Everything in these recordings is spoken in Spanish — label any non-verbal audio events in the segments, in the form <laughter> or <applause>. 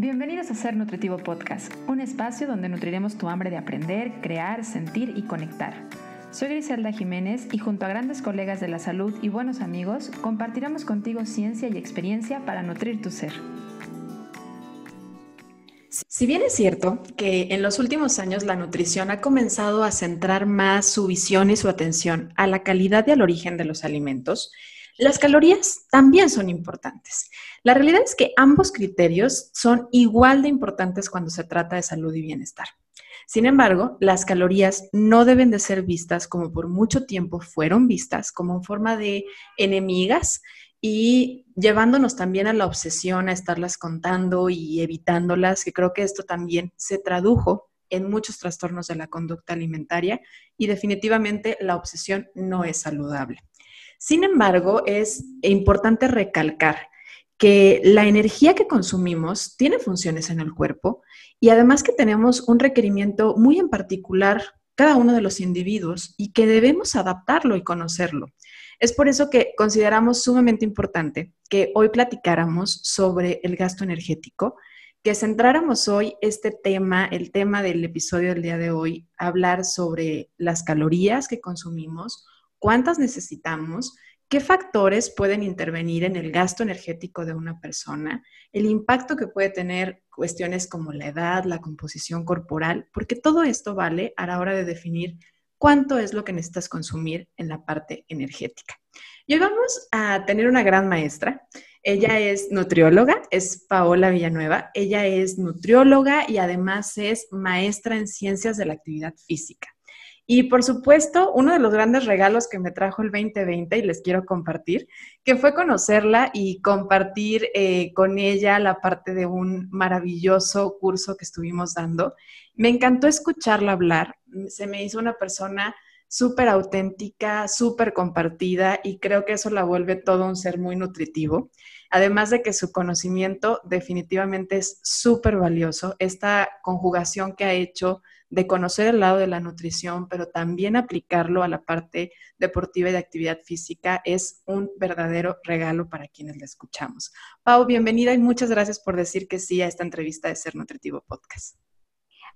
Bienvenidos a Ser Nutritivo Podcast, un espacio donde nutriremos tu hambre de aprender, crear, sentir y conectar. Soy Griselda Jiménez y junto a grandes colegas de la salud y buenos amigos, compartiremos contigo ciencia y experiencia para nutrir tu ser. Si bien es cierto que en los últimos años la nutrición ha comenzado a centrar más su visión y su atención a la calidad y al origen de los alimentos, las calorías también son importantes. La realidad es que ambos criterios son igual de importantes cuando se trata de salud y bienestar. Sin embargo, las calorías no deben de ser vistas como por mucho tiempo fueron vistas, como en forma de enemigas y llevándonos también a la obsesión a estarlas contando y evitándolas, que creo que esto también se tradujo en muchos trastornos de la conducta alimentaria y definitivamente la obsesión no es saludable. Sin embargo, es importante recalcar que la energía que consumimos tiene funciones en el cuerpo y además que tenemos un requerimiento muy en particular cada uno de los individuos y que debemos adaptarlo y conocerlo. Es por eso que consideramos sumamente importante que hoy platicáramos sobre el gasto energético, que centráramos hoy este tema, el tema del episodio del día de hoy, hablar sobre las calorías que consumimos, cuántas necesitamos, qué factores pueden intervenir en el gasto energético de una persona, el impacto que puede tener cuestiones como la edad, la composición corporal, porque todo esto vale a la hora de definir cuánto es lo que necesitas consumir en la parte energética. Y vamos a tener una gran maestra. Ella es nutrióloga, es Paola Villanueva. Ella es nutrióloga y además es maestra en ciencias de la actividad física. Y por supuesto, uno de los grandes regalos que me trajo el 2020 y les quiero compartir, que fue conocerla y compartir eh, con ella la parte de un maravilloso curso que estuvimos dando. Me encantó escucharla hablar, se me hizo una persona súper auténtica, súper compartida y creo que eso la vuelve todo un ser muy nutritivo. Además de que su conocimiento definitivamente es súper valioso, esta conjugación que ha hecho de conocer el lado de la nutrición, pero también aplicarlo a la parte deportiva y de actividad física es un verdadero regalo para quienes la escuchamos. Pau, bienvenida y muchas gracias por decir que sí a esta entrevista de Ser Nutritivo Podcast.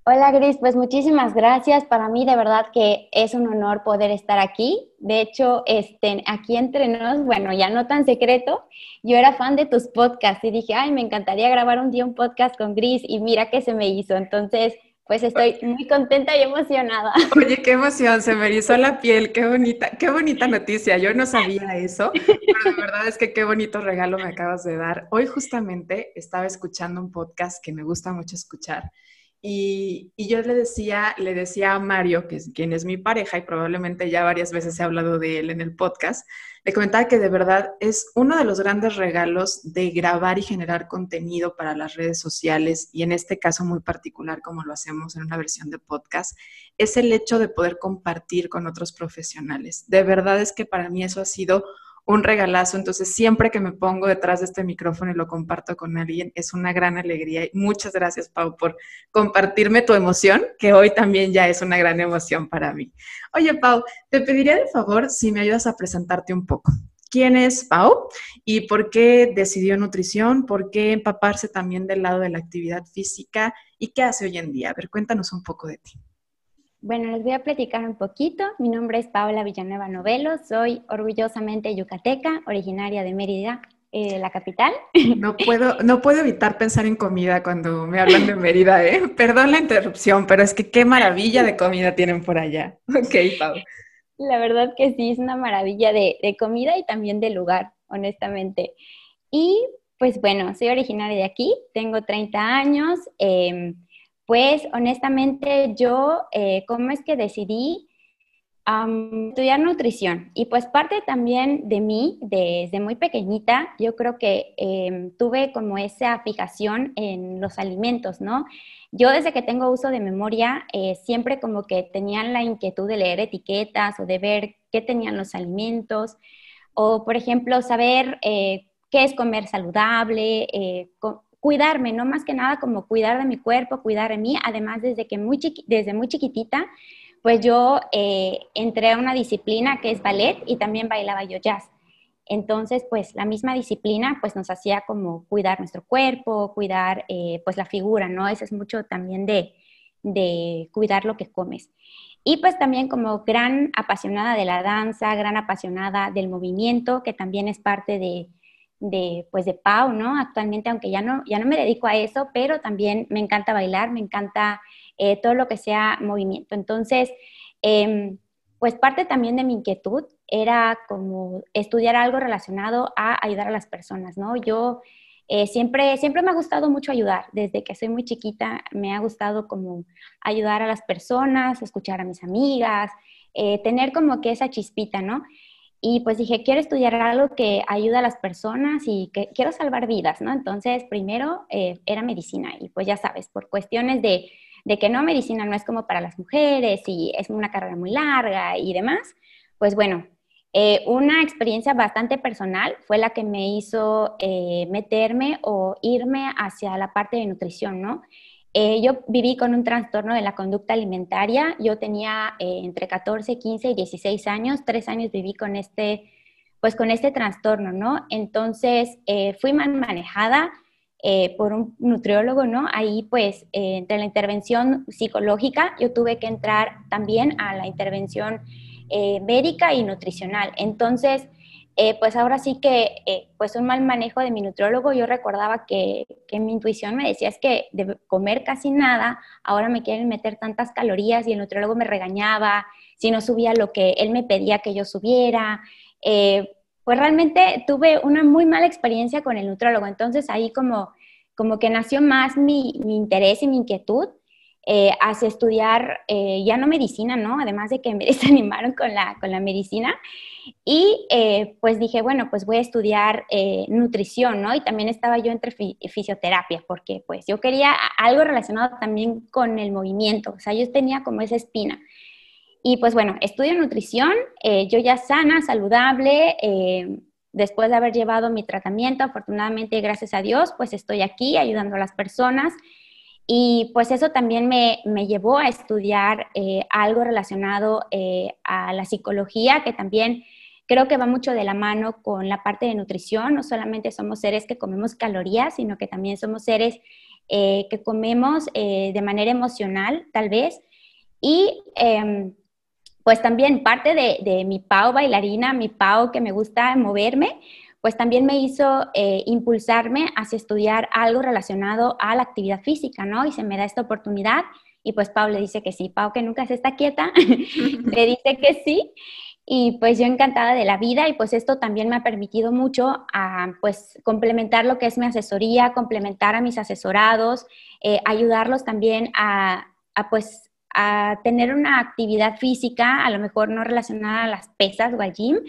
Hola Gris, pues muchísimas gracias. Para mí de verdad que es un honor poder estar aquí. De hecho, este, aquí entre nos, bueno, ya no tan secreto, yo era fan de tus podcasts y dije, ay, me encantaría grabar un día un podcast con Gris y mira que se me hizo. Entonces, pues estoy muy contenta y emocionada. <laughs> Oye, qué emoción, se me erizó la piel, qué bonita, qué bonita noticia. Yo no sabía eso, pero la verdad es que qué bonito regalo me acabas de dar. Hoy justamente estaba escuchando un podcast que me gusta mucho escuchar y, yo le decía, le decía a Mario, que quien es mi pareja y probablemente ya varias veces he hablado de él en el podcast, le comentaba que de verdad es uno de los grandes regalos de grabar y generar contenido para las redes sociales y en este caso muy particular como lo hacemos en una versión de podcast, es el hecho de poder compartir con otros profesionales. De verdad es que para mí eso ha sido un regalazo. Entonces, siempre que me pongo detrás de este micrófono y lo comparto con alguien, es una gran alegría. Y muchas gracias, Pau, por compartirme tu emoción, que hoy también ya es una gran emoción para mí. Oye, Pau, te pediría de favor si me ayudas a presentarte un poco. ¿Quién es Pau y por qué decidió nutrición? ¿Por qué empaparse también del lado de la actividad física? ¿Y qué hace hoy en día? A ver, cuéntanos un poco de ti. Bueno, les voy a platicar un poquito. Mi nombre es Paola Villanueva Novelo, soy orgullosamente yucateca, originaria de Mérida, eh, la capital. <laughs> No puedo, no puedo evitar pensar en comida cuando me hablan de Mérida, ¿eh? <laughs> Perdón la interrupción, pero es que qué maravilla de comida tienen por allá. <laughs> Ok, Paola. La verdad que sí, es una maravilla de, de comida y también de lugar, honestamente. Y pues bueno, soy originaria de aquí, tengo 30 años. Eh, pues honestamente yo, eh, ¿cómo es que decidí estudiar nutrición? Y pues parte también de mí, desde muy pequeñita, yo creo que em, tuve como esa fijación en los alimentos, ¿no? Yo desde que tengo uso de memoria, eh, siempre como que tenía la inquietud de leer etiquetas o de ver qué tenían los alimentos, o por ejemplo, saber eh, qué es comer saludable, cuidarme, no más que nada como cuidar de mi cuerpo, cuidar de mí. Además, desde, que muy desde muy chiquitita, pues yo eh, entré a una disciplina que es ballet y también bailaba yo jazz. Entonces, pues la misma disciplina pues nos hacía como cuidar nuestro cuerpo, cuidar eh, pues la figura, ¿no? Eso es mucho también de cuidar lo que comes. Y pues también como gran apasionada de la danza, gran apasionada del movimiento, que también es parte de, de, pues de Pau, ¿no? Actualmente, aunque ya no, ya no me dedico a eso, pero también me encanta bailar, me encanta eh, todo lo que sea movimiento. Entonces, em, pues parte también de mi inquietud era como estudiar algo relacionado a ayudar a las personas, ¿no? Yo eh, siempre, siempre me ha gustado mucho ayudar, desde que soy muy chiquita me ha gustado como ayudar a las personas, escuchar a mis amigas, eh, tener como que esa chispita, ¿no? Y pues dije, quiero estudiar algo que ayuda a las personas y que quiero salvar vidas, ¿no? Entonces, primero eh, era medicina y pues ya sabes, por cuestiones de, que no, medicina no es como para las mujeres y es una carrera muy larga y demás, pues bueno, eh, una experiencia bastante personal fue la que me hizo eh, meterme o irme hacia la parte de nutrición, ¿no? Eh, yo viví con un trastorno de la conducta alimentaria. Yo tenía eh, entre 14, 15 y 16 años. Tres años viví con este, pues con este trastorno, ¿no? Entonces eh, fui mal manejada por un nutriólogo, ¿no? Ahí pues entre la intervención psicológica yo tuve que entrar también a la intervención médica y nutricional. Entonces eh, pues ahora sí que eh, pues un mal manejo de mi nutriólogo, yo recordaba que, que mi intuición me decía es que de comer casi nada, ahora me quieren meter tantas calorías y el nutriólogo me regañaba si no subía lo que él me pedía que yo subiera. Eh, pues realmente tuve una muy mala experiencia con el nutriólogo, entonces ahí como, como que nació más mi, mi interés y mi inquietud eh, hace estudiar eh, ya no medicina, ¿no? Además de que me <laughs> desanimaron con la, con la medicina. Y eh, pues dije, bueno, pues voy a estudiar nutrición, ¿no? Y también estaba yo entre fisioterapia, porque pues yo quería algo relacionado también con el movimiento, o sea, yo tenía como esa espina. Y pues bueno, estudio nutrición, yo ya sana, saludable, después de haber llevado mi tratamiento, afortunadamente, gracias a Dios, pues estoy aquí ayudando a las personas. Y pues eso también me, llevó a estudiar eh, algo relacionado eh, a la psicología, que también creo que va mucho de la mano con la parte de nutrición. No solamente somos seres que comemos calorías, sino que también somos seres eh, que comemos de manera emocional, tal vez. Y em, pues también parte de, de mi pao bailarina, mi pao que me gusta moverme, pues también me hizo eh, impulsarme hacia estudiar algo relacionado a la actividad física, ¿no? Y se me da esta oportunidad y pues Pau le dice que sí, Pau que nunca se está quieta, <laughs> le dice que sí y pues yo encantada de la vida y pues esto también me ha permitido mucho a, pues complementar lo que es mi asesoría, complementar a mis asesorados, eh, ayudarlos también a, a pues a tener una actividad física, a lo mejor no relacionada a las pesas o al gym,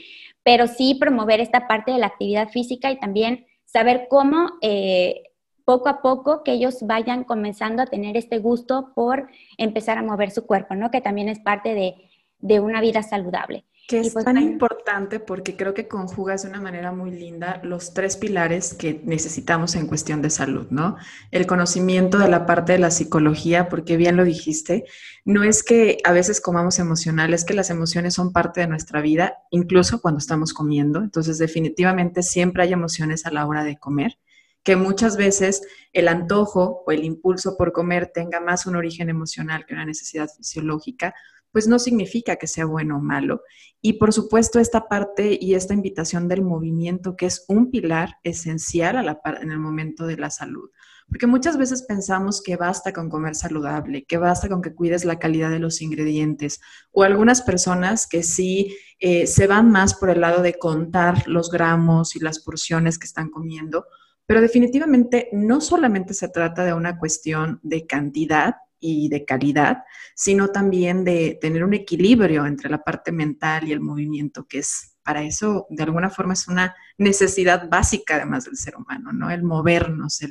pero sí promover esta parte de la actividad física y también saber cómo eh, poco a poco que ellos vayan comenzando a tener este gusto por empezar a mover su cuerpo, ¿no? Que también es parte de una vida saludable. Que es pues, tan importante porque creo que conjugas de una manera muy linda los tres pilares que necesitamos en cuestión de salud, ¿no? El conocimiento de la parte de la psicología, porque bien lo dijiste, no es que a veces comamos emocional, es que las emociones son parte de nuestra vida, incluso cuando estamos comiendo. Entonces, definitivamente siempre hay emociones a la hora de comer que muchas veces el antojo o el impulso por comer tenga más un origen emocional que una necesidad fisiológica, pues no significa que sea bueno o malo. Y por supuesto, esta parte y esta invitación del movimiento, que es un pilar esencial en el momento de la salud. Porque muchas veces pensamos que basta con comer saludable, que basta con que cuides la calidad de los ingredientes. O algunas personas que sí eh, se van más por el lado de contar los gramos y las porciones que están comiendo. Pero definitivamente no solamente se trata de una cuestión de cantidad, y de calidad, sino también de tener un equilibrio entre la parte mental y el movimiento, que es para eso, de alguna forma, es una necesidad básica además del ser humano, ¿no? El movernos,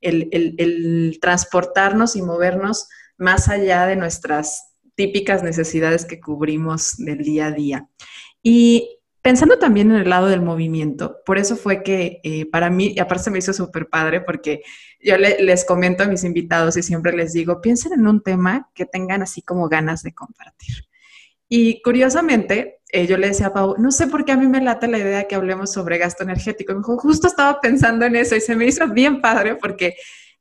el, transportarnos y movernos más allá de nuestras típicas necesidades que cubrimos del día a día. Y Pensando también en el lado del movimiento, por eso fue que eh, para mí, y aparte me hizo súper padre porque yo les comento a mis invitados y siempre les digo, piensen en un tema que tengan así como ganas de compartir. Y curiosamente, eh, yo le decía a Pau, no sé por qué a mí me lata la idea de que hablemos sobre gasto energético. Y me dijo, justo estaba pensando en eso y se me hizo bien padre porque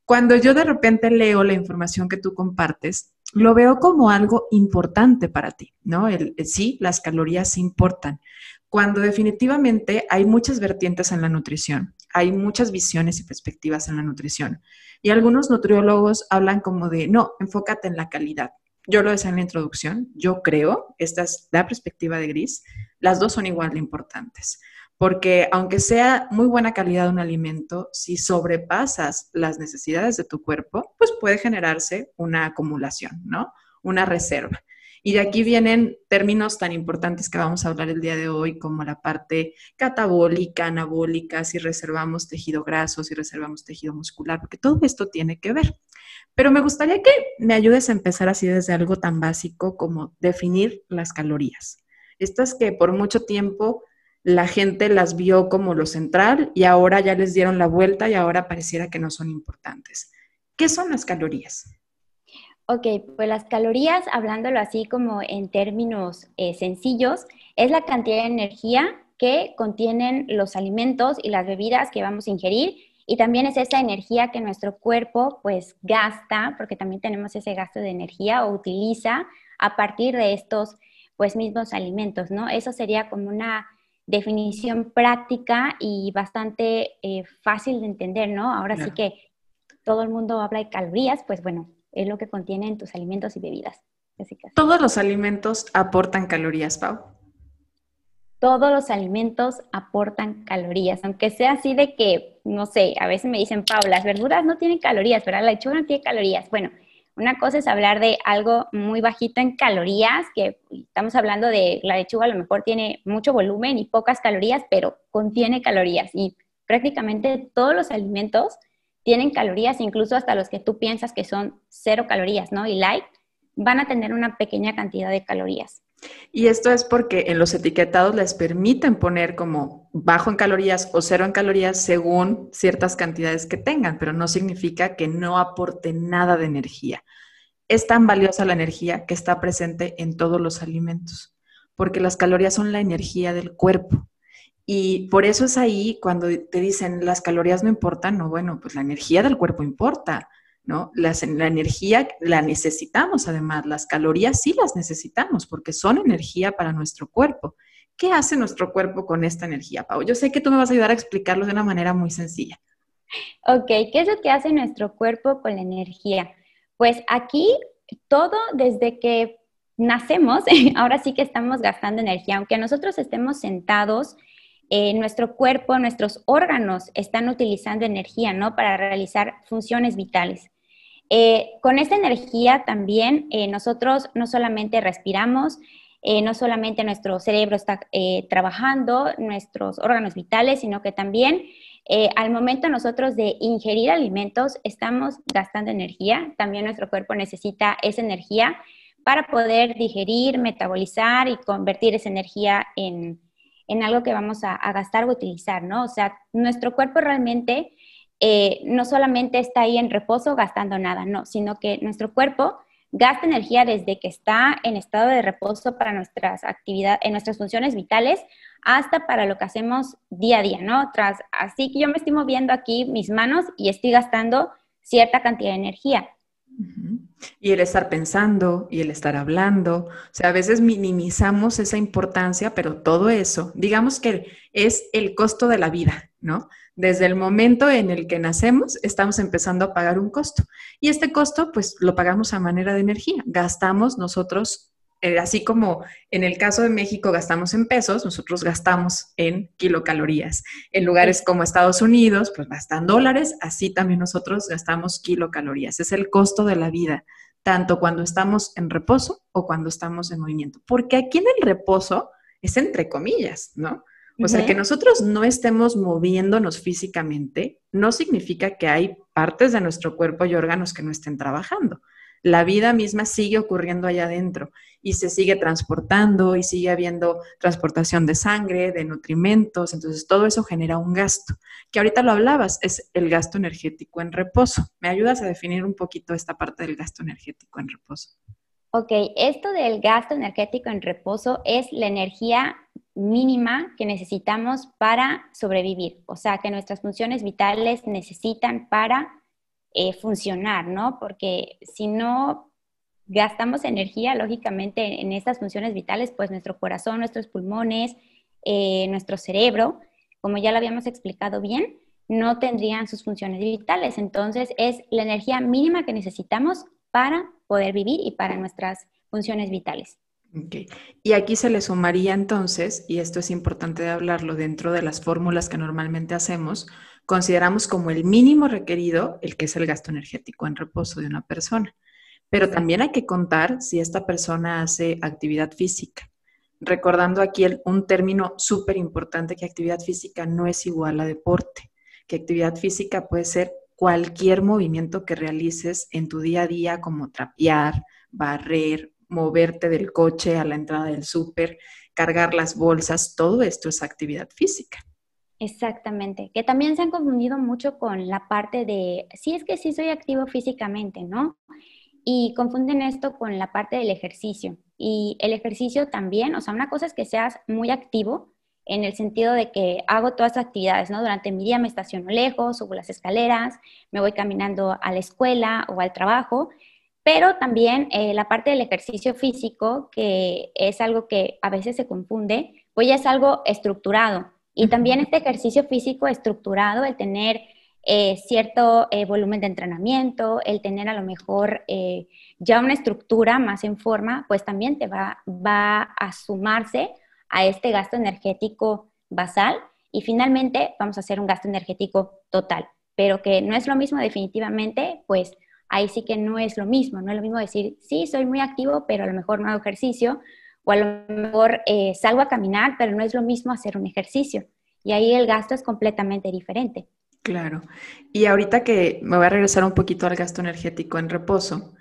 cuando yo de repente leo la información que tú compartes, lo veo como algo importante para ti, ¿no? sí, las calorías importan, cuando definitivamente hay muchas vertientes en la nutrición, hay muchas visiones y perspectivas en la nutrición. Y algunos nutriólogos hablan como de, no, enfócate en la calidad. Yo lo decía en la introducción, yo creo, esta es la perspectiva de Gris, las dos son igual de importantes, porque aunque sea muy buena calidad un alimento, si sobrepasas las necesidades de tu cuerpo, pues puede generarse una acumulación, ¿no? Una reserva. Y de aquí vienen términos tan importantes que vamos a hablar el día de hoy, como la parte catabólica, anabólica, si reservamos tejido graso, si reservamos tejido muscular, porque todo esto tiene que ver. Pero me gustaría que me ayudes a empezar así desde algo tan básico como definir las calorías. Estas que por mucho tiempo la gente las vio como lo central y ahora ya les dieron la vuelta y ahora pareciera que no son importantes. ¿Qué son las calorías? Ok, pues las calorías, hablándolo así como en términos eh, sencillos, es la cantidad de energía que contienen los alimentos y las bebidas que vamos a ingerir y también es esa energía que nuestro cuerpo pues gasta, porque también tenemos ese gasto de energía o utiliza a partir de estos pues mismos alimentos, ¿no? Eso sería como una definición práctica y bastante eh, fácil de entender, ¿no? Ahora sí que todo el mundo habla de calorías, pues bueno, es lo que contienen tus alimentos y bebidas. ¿Todos los alimentos aportan calorías, Pau? Todos los alimentos aportan calorías, aunque sea así de que, no sé, a veces me dicen, Pau, las verduras no tienen calorías, ¿verdad? La lechuga no tiene calorías. Bueno, una cosa es hablar de algo muy bajito en calorías, que estamos hablando de la lechuga a lo mejor tiene mucho volumen y pocas calorías, pero contiene calorías. Y prácticamente todos los alimentos tienen calorías, incluso hasta los que tú piensas que son cero calorías, ¿no? Y light, van a tener una pequeña cantidad de calorías. Y esto es porque en los etiquetados les permiten poner como bajo en calorías o cero en calorías según ciertas cantidades que tengan, pero no significa que no aporte nada de energía. Es tan valiosa la energía que está presente en todos los alimentos, porque las calorías son la energía del cuerpo. Y por eso es ahí cuando te dicen las calorías no importan, no, bueno, pues la energía del cuerpo importa, ¿no? la energía la necesitamos además, las calorías sí las necesitamos porque son energía para nuestro cuerpo. ¿Qué hace nuestro cuerpo con esta energía, Pau? Yo sé que tú me vas a ayudar a explicarlo de una manera muy sencilla. Ok, ¿qué es lo que hace nuestro cuerpo con la energía? Pues aquí todo desde que nacemos, <laughs> ahora sí que estamos gastando energía, aunque nosotros estemos sentados eh, nuestro cuerpo, nuestros órganos están utilizando energía, ¿no? Para realizar funciones vitales. Eh, con esta energía también eh, nosotros no solamente respiramos, no solamente nuestro cerebro está trabajando, nuestros órganos vitales, sino que también al momento nosotros de ingerir alimentos estamos gastando energía, también nuestro cuerpo necesita esa energía para poder digerir, metabolizar y convertir esa energía en, en algo que vamos a, gastar o utilizar, ¿no? O sea, nuestro cuerpo realmente eh, no solamente está ahí en reposo gastando nada, no, sino que nuestro cuerpo gasta energía desde que está en estado de reposo para nuestras actividades, en nuestras funciones vitales, hasta para lo que hacemos día a día, ¿no? Tras, así que yo me estoy moviendo aquí mis manos y estoy gastando cierta cantidad de energía. Y el estar pensando y el estar hablando. O sea, a veces minimizamos esa importancia, pero todo eso, digamos que es el costo de la vida, ¿no? Desde el momento en el que nacemos, estamos empezando a pagar un costo. Y este costo, pues, lo pagamos a manera de energía. Gastamos nosotros eh, así como en el caso de México gastamos en pesos, nosotros gastamos en kilocalorías. En lugares como Estados Unidos, pues gastan dólares, así también nosotros gastamos kilocalorías. Es el costo de la vida, tanto cuando estamos en reposo o cuando estamos en movimiento. Porque aquí en el reposo es entre comillas, ¿no? O sea, que nosotros no estemos moviéndonos físicamente no significa que hay partes de nuestro cuerpo y órganos que no estén trabajando la vida misma sigue ocurriendo allá adentro y se sigue transportando y sigue habiendo transportación de sangre, de nutrimentos, entonces todo eso genera un gasto, que ahorita lo hablabas, es el gasto energético en reposo. ¿Me ayudas a definir un poquito esta parte del gasto energético en reposo? Ok, esto del gasto energético en reposo es la energía mínima que necesitamos para sobrevivir, o sea, que nuestras funciones vitales necesitan para eh, funcionar, ¿no? Porque si no gastamos energía, lógicamente, en estas funciones vitales, pues nuestro corazón, nuestros pulmones, eh, nuestro cerebro, como ya lo habíamos explicado bien, no tendrían sus funciones vitales. Entonces, es la energía mínima que necesitamos para poder vivir y para nuestras funciones vitales. Okay. Y aquí se le sumaría entonces, y esto es importante de hablarlo dentro de las fórmulas que normalmente hacemos, consideramos como el mínimo requerido el que es el gasto energético en reposo de una persona. Pero también hay que contar si esta persona hace actividad física. Recordando aquí un término súper importante que actividad física no es igual a deporte, que actividad física puede ser cualquier movimiento que realices en tu día a día, como trapear, barrer, moverte del coche a la entrada del súper, cargar las bolsas, todo esto es actividad física. Exactamente, que también se han confundido mucho con la parte de, si es que sí soy activo físicamente, ¿no? Y confunden esto con la parte del ejercicio. Y el ejercicio también, o sea, una cosa es que seas muy activo en el sentido de que hago todas las actividades, ¿no? Durante mi día me estaciono lejos, subo las escaleras, me voy caminando a la escuela o al trabajo, pero también eh, la parte del ejercicio físico, que es algo que a veces se confunde, pues ya es algo estructurado y también este ejercicio físico estructurado, el tener eh, cierto eh, volumen de entrenamiento, el tener a lo mejor eh, ya una estructura más en forma, pues también te va, va a sumarse a este gasto energético basal y finalmente vamos a hacer un gasto energético total, pero que no es lo mismo definitivamente, pues ahí sí que no es lo mismo, no es lo mismo decir, sí, soy muy activo, pero a lo mejor no hago ejercicio, o a lo mejor eh, salgo a caminar, pero no es lo mismo hacer un ejercicio. Y ahí el gasto es completamente diferente. Claro. Y ahorita que me voy a regresar un poquito al gasto energético en reposo,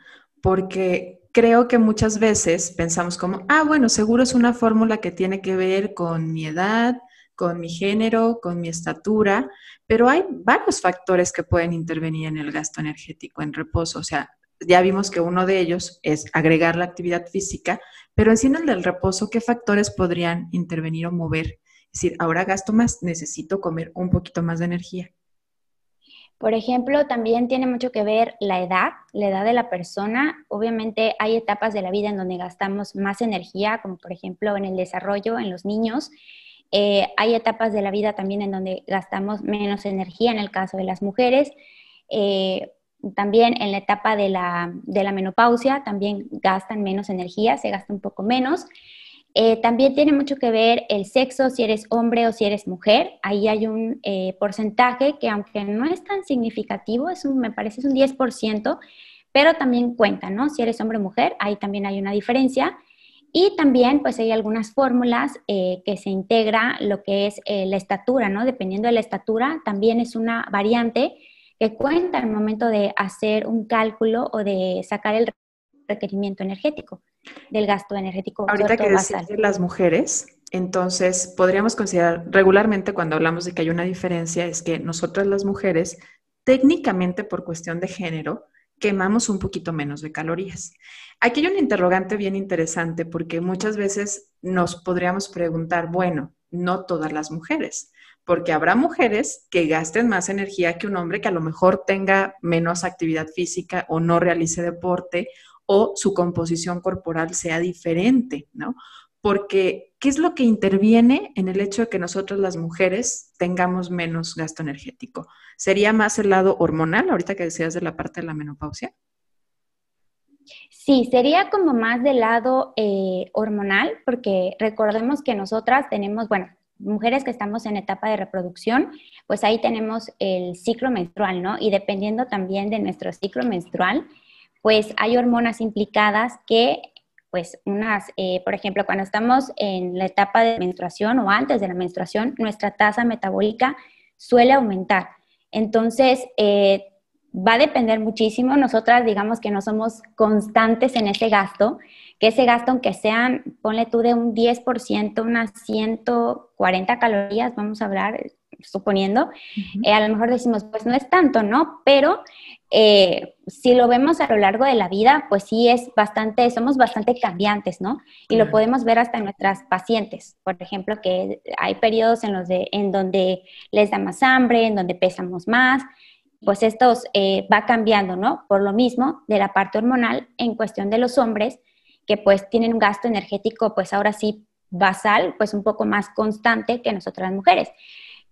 porque creo que muchas veces pensamos como, ah, bueno, seguro es una fórmula que tiene que ver con mi edad, con mi género, con mi estatura, pero hay varios factores que pueden intervenir en el gasto energético en reposo. O sea, ya vimos que uno de ellos es agregar la actividad física, pero encima el del reposo, ¿qué factores podrían intervenir o mover? Es decir, ahora gasto más, necesito comer un poquito más de energía. Por ejemplo, también tiene mucho que ver la edad, la edad de la persona. Obviamente hay etapas de la vida en donde gastamos más energía, como por ejemplo en el desarrollo, en los niños. Eh, hay etapas de la vida también en donde gastamos menos energía, en el caso de las mujeres. Eh, también en la etapa de la, menopausia, también gastan menos energía, se gasta un poco menos. Eh, también tiene mucho que ver el sexo, si eres hombre o si eres mujer. Ahí hay un eh, porcentaje que aunque no es tan significativo, me parece es un 10%, pero también cuenta, ¿no? Si eres hombre o mujer, ahí también hay una diferencia. Y también pues hay algunas fórmulas eh, que se integra lo que es la estatura, ¿no? Dependiendo de la estatura, también es una variante que cuenta al momento de hacer un cálculo o de sacar el requerimiento energético, del gasto energético. Ahorita que las mujeres, entonces podríamos considerar, regularmente cuando hablamos de que hay una diferencia, es que nosotras las mujeres, técnicamente por cuestión de género, quemamos un poquito menos de calorías. Aquí hay un interrogante bien interesante porque muchas veces nos podríamos preguntar, bueno, no todas las mujeres porque habrá mujeres que gasten más energía que un hombre que a lo mejor tenga menos actividad física o no realice deporte o su composición corporal sea diferente, ¿no? Porque, ¿qué es lo que interviene en el hecho de que nosotras las mujeres tengamos menos gasto energético? ¿Sería más el lado hormonal, ahorita que decías de la parte de la menopausia? Sí, sería como más del lado eh, hormonal, porque recordemos que nosotras tenemos, bueno, mujeres que estamos en etapa de reproducción, pues ahí tenemos el ciclo menstrual, ¿no? Y dependiendo también de nuestro ciclo menstrual, pues hay hormonas implicadas que, pues unas, eh, por ejemplo, cuando estamos en la etapa de menstruación o antes de la menstruación, nuestra tasa metabólica suele aumentar. Entonces, eh, va a depender muchísimo. Nosotras digamos que no somos constantes en ese gasto, que ese gasto aunque sea, ponle tú de un 10%, unas 140 calorías, vamos a hablar, suponiendo, eh, a lo mejor decimos, pues no es tanto, ¿no? Pero eh, si lo vemos a lo largo de la vida, pues sí es bastante, somos bastante cambiantes, ¿no? Y lo podemos ver hasta en nuestras pacientes, por ejemplo, que hay periodos en los de, en donde les da más hambre, en donde pesamos más, pues estos eh, va cambiando, ¿no? Por lo mismo, de la parte hormonal, en cuestión de los hombres, que pues tienen un gasto energético, pues ahora sí, basal, pues un poco más constante que nosotras las mujeres.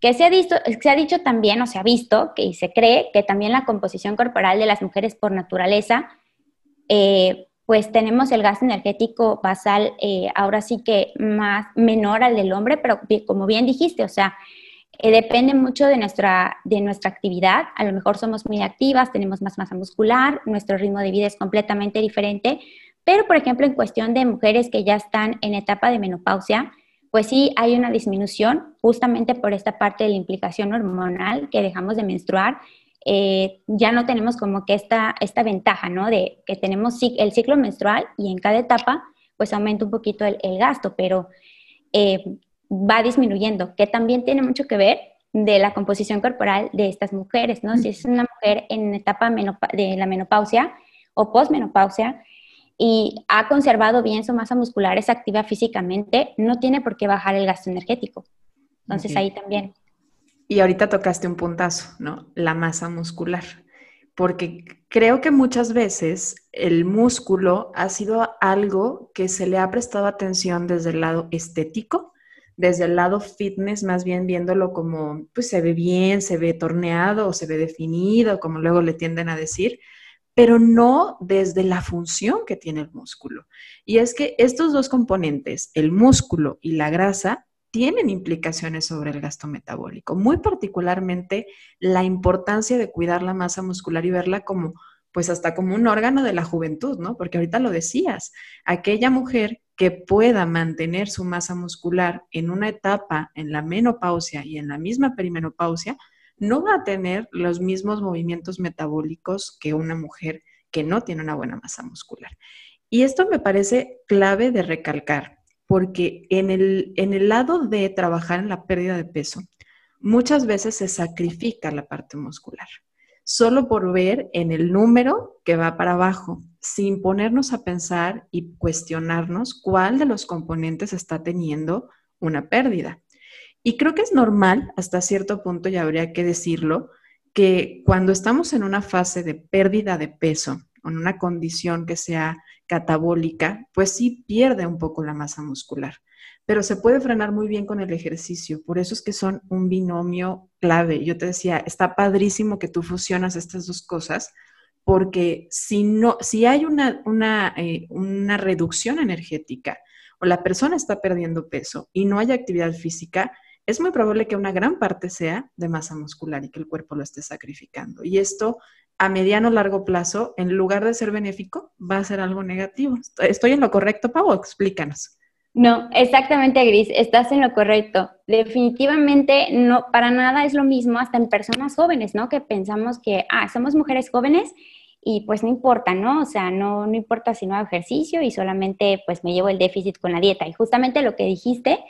Que se ha, dicho, se ha dicho también, o se ha visto, que se cree que también la composición corporal de las mujeres por naturaleza, eh, pues tenemos el gasto energético basal eh, ahora sí que más menor al del hombre, pero como bien dijiste, o sea, eh, depende mucho de nuestra, de nuestra actividad. A lo mejor somos muy activas, tenemos más masa muscular, nuestro ritmo de vida es completamente diferente. Pero, por ejemplo, en cuestión de mujeres que ya están en etapa de menopausia, pues sí hay una disminución justamente por esta parte de la implicación hormonal que dejamos de menstruar. Eh, ya no tenemos como que esta, esta ventaja, ¿no? De que tenemos el ciclo menstrual y en cada etapa pues aumenta un poquito el, gasto, pero eh, va disminuyendo, que también tiene mucho que ver de la composición corporal de estas mujeres, ¿no? Si es una mujer en etapa de la menopausia o posmenopausia y ha conservado bien su masa muscular, es activa físicamente, no tiene por qué bajar el gasto energético. Entonces ahí también. Y ahorita tocaste un puntazo, ¿no? La masa muscular. Porque creo que muchas veces el músculo ha sido algo que se le ha prestado atención desde el lado estético, desde el lado fitness, más bien viéndolo como, pues se ve bien, se ve torneado o se ve definido, como luego le tienden a decir, pero no desde la función que tiene el músculo. Y es que estos dos componentes, el músculo y la grasa, tienen implicaciones sobre el gasto metabólico, muy particularmente la importancia de cuidar la masa muscular y verla como pues hasta como un órgano de la juventud, ¿no? Porque ahorita lo decías, aquella mujer que pueda mantener su masa muscular en una etapa, en la menopausia y en la misma perimenopausia, no va a tener los mismos movimientos metabólicos que una mujer que no tiene una buena masa muscular. Y esto me parece clave de recalcar, porque en el, en el lado de trabajar en la pérdida de peso, muchas veces se sacrifica la parte muscular solo por ver en el número que va para abajo, sin ponernos a pensar y cuestionarnos cuál de los componentes está teniendo una pérdida. Y creo que es normal, hasta cierto punto, y habría que decirlo, que cuando estamos en una fase de pérdida de peso, en una condición que sea catabólica, pues sí pierde un poco la masa muscular pero se puede frenar muy bien con el ejercicio. Por eso es que son un binomio clave. Yo te decía, está padrísimo que tú fusionas estas dos cosas, porque si, no, si hay eh, una, reducción energética o la persona está perdiendo peso y no hay actividad física, es muy probable que una gran parte sea de masa muscular y que el cuerpo lo esté sacrificando. Y esto a mediano largo plazo, en lugar de ser benéfico, va a ser algo negativo. ¿Estoy en lo correcto, Pau? Explícanos. No, exactamente, Gris, estás en lo correcto. Definitivamente no, para nada es lo mismo hasta en personas jóvenes, ¿no? Que pensamos que, ah, somos mujeres jóvenes y pues no importa, ¿no? O sea, no, no importa si no hago ejercicio y solamente pues me llevo el déficit con la dieta. Y justamente lo que dijiste,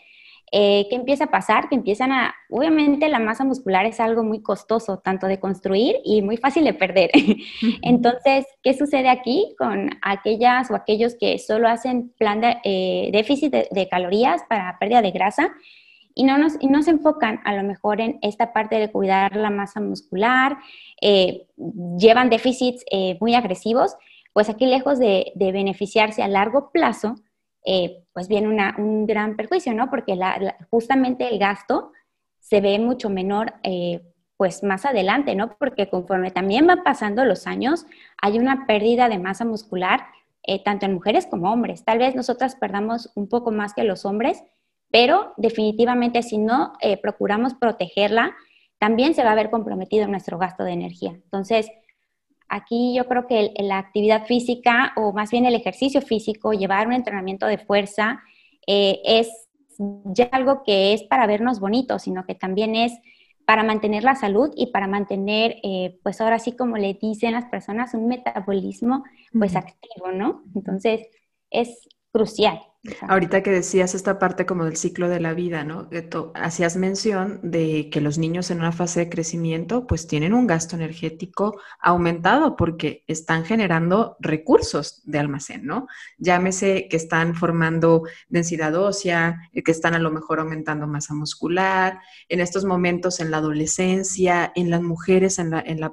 eh, ¿qué empieza a pasar? Que empiezan a, obviamente la masa muscular es algo muy costoso, tanto de construir y muy fácil de perder. <laughs> Entonces, ¿qué sucede aquí con aquellas o aquellos que solo hacen plan de eh, déficit de, calorías para pérdida de grasa? Y no, nos, no se enfocan a lo mejor en esta parte de cuidar la masa muscular, eh, llevan déficits muy agresivos, pues aquí lejos de beneficiarse a largo plazo, eh, pues viene una, un gran perjuicio, ¿no? Porque justamente el gasto se ve mucho menor, eh, pues más adelante, ¿no? Porque conforme también van pasando los años, hay una pérdida de masa muscular, eh, tanto en mujeres como hombres. Tal vez nosotras perdamos un poco más que los hombres, pero definitivamente si no procuramos protegerla, también se va a ver comprometido nuestro gasto de energía. Entonces, Aquí yo creo que la actividad física o más bien el ejercicio físico, llevar un entrenamiento de fuerza, eh, es ya algo que es para vernos bonitos, sino que también es para mantener la salud y para mantener, eh, pues ahora sí como le dicen las personas, un metabolismo pues activo, ¿no? Entonces, es, crucial. Ahorita que decías esta parte como del ciclo de la vida, ¿no? Hacías mención de que los niños en una fase de crecimiento pues tienen un gasto energético aumentado porque están generando recursos de almacén, ¿no? Llámese que están formando densidad ósea, eh, que están a lo mejor aumentando masa muscular, en estos momentos en la adolescencia, en las mujeres, en la, en la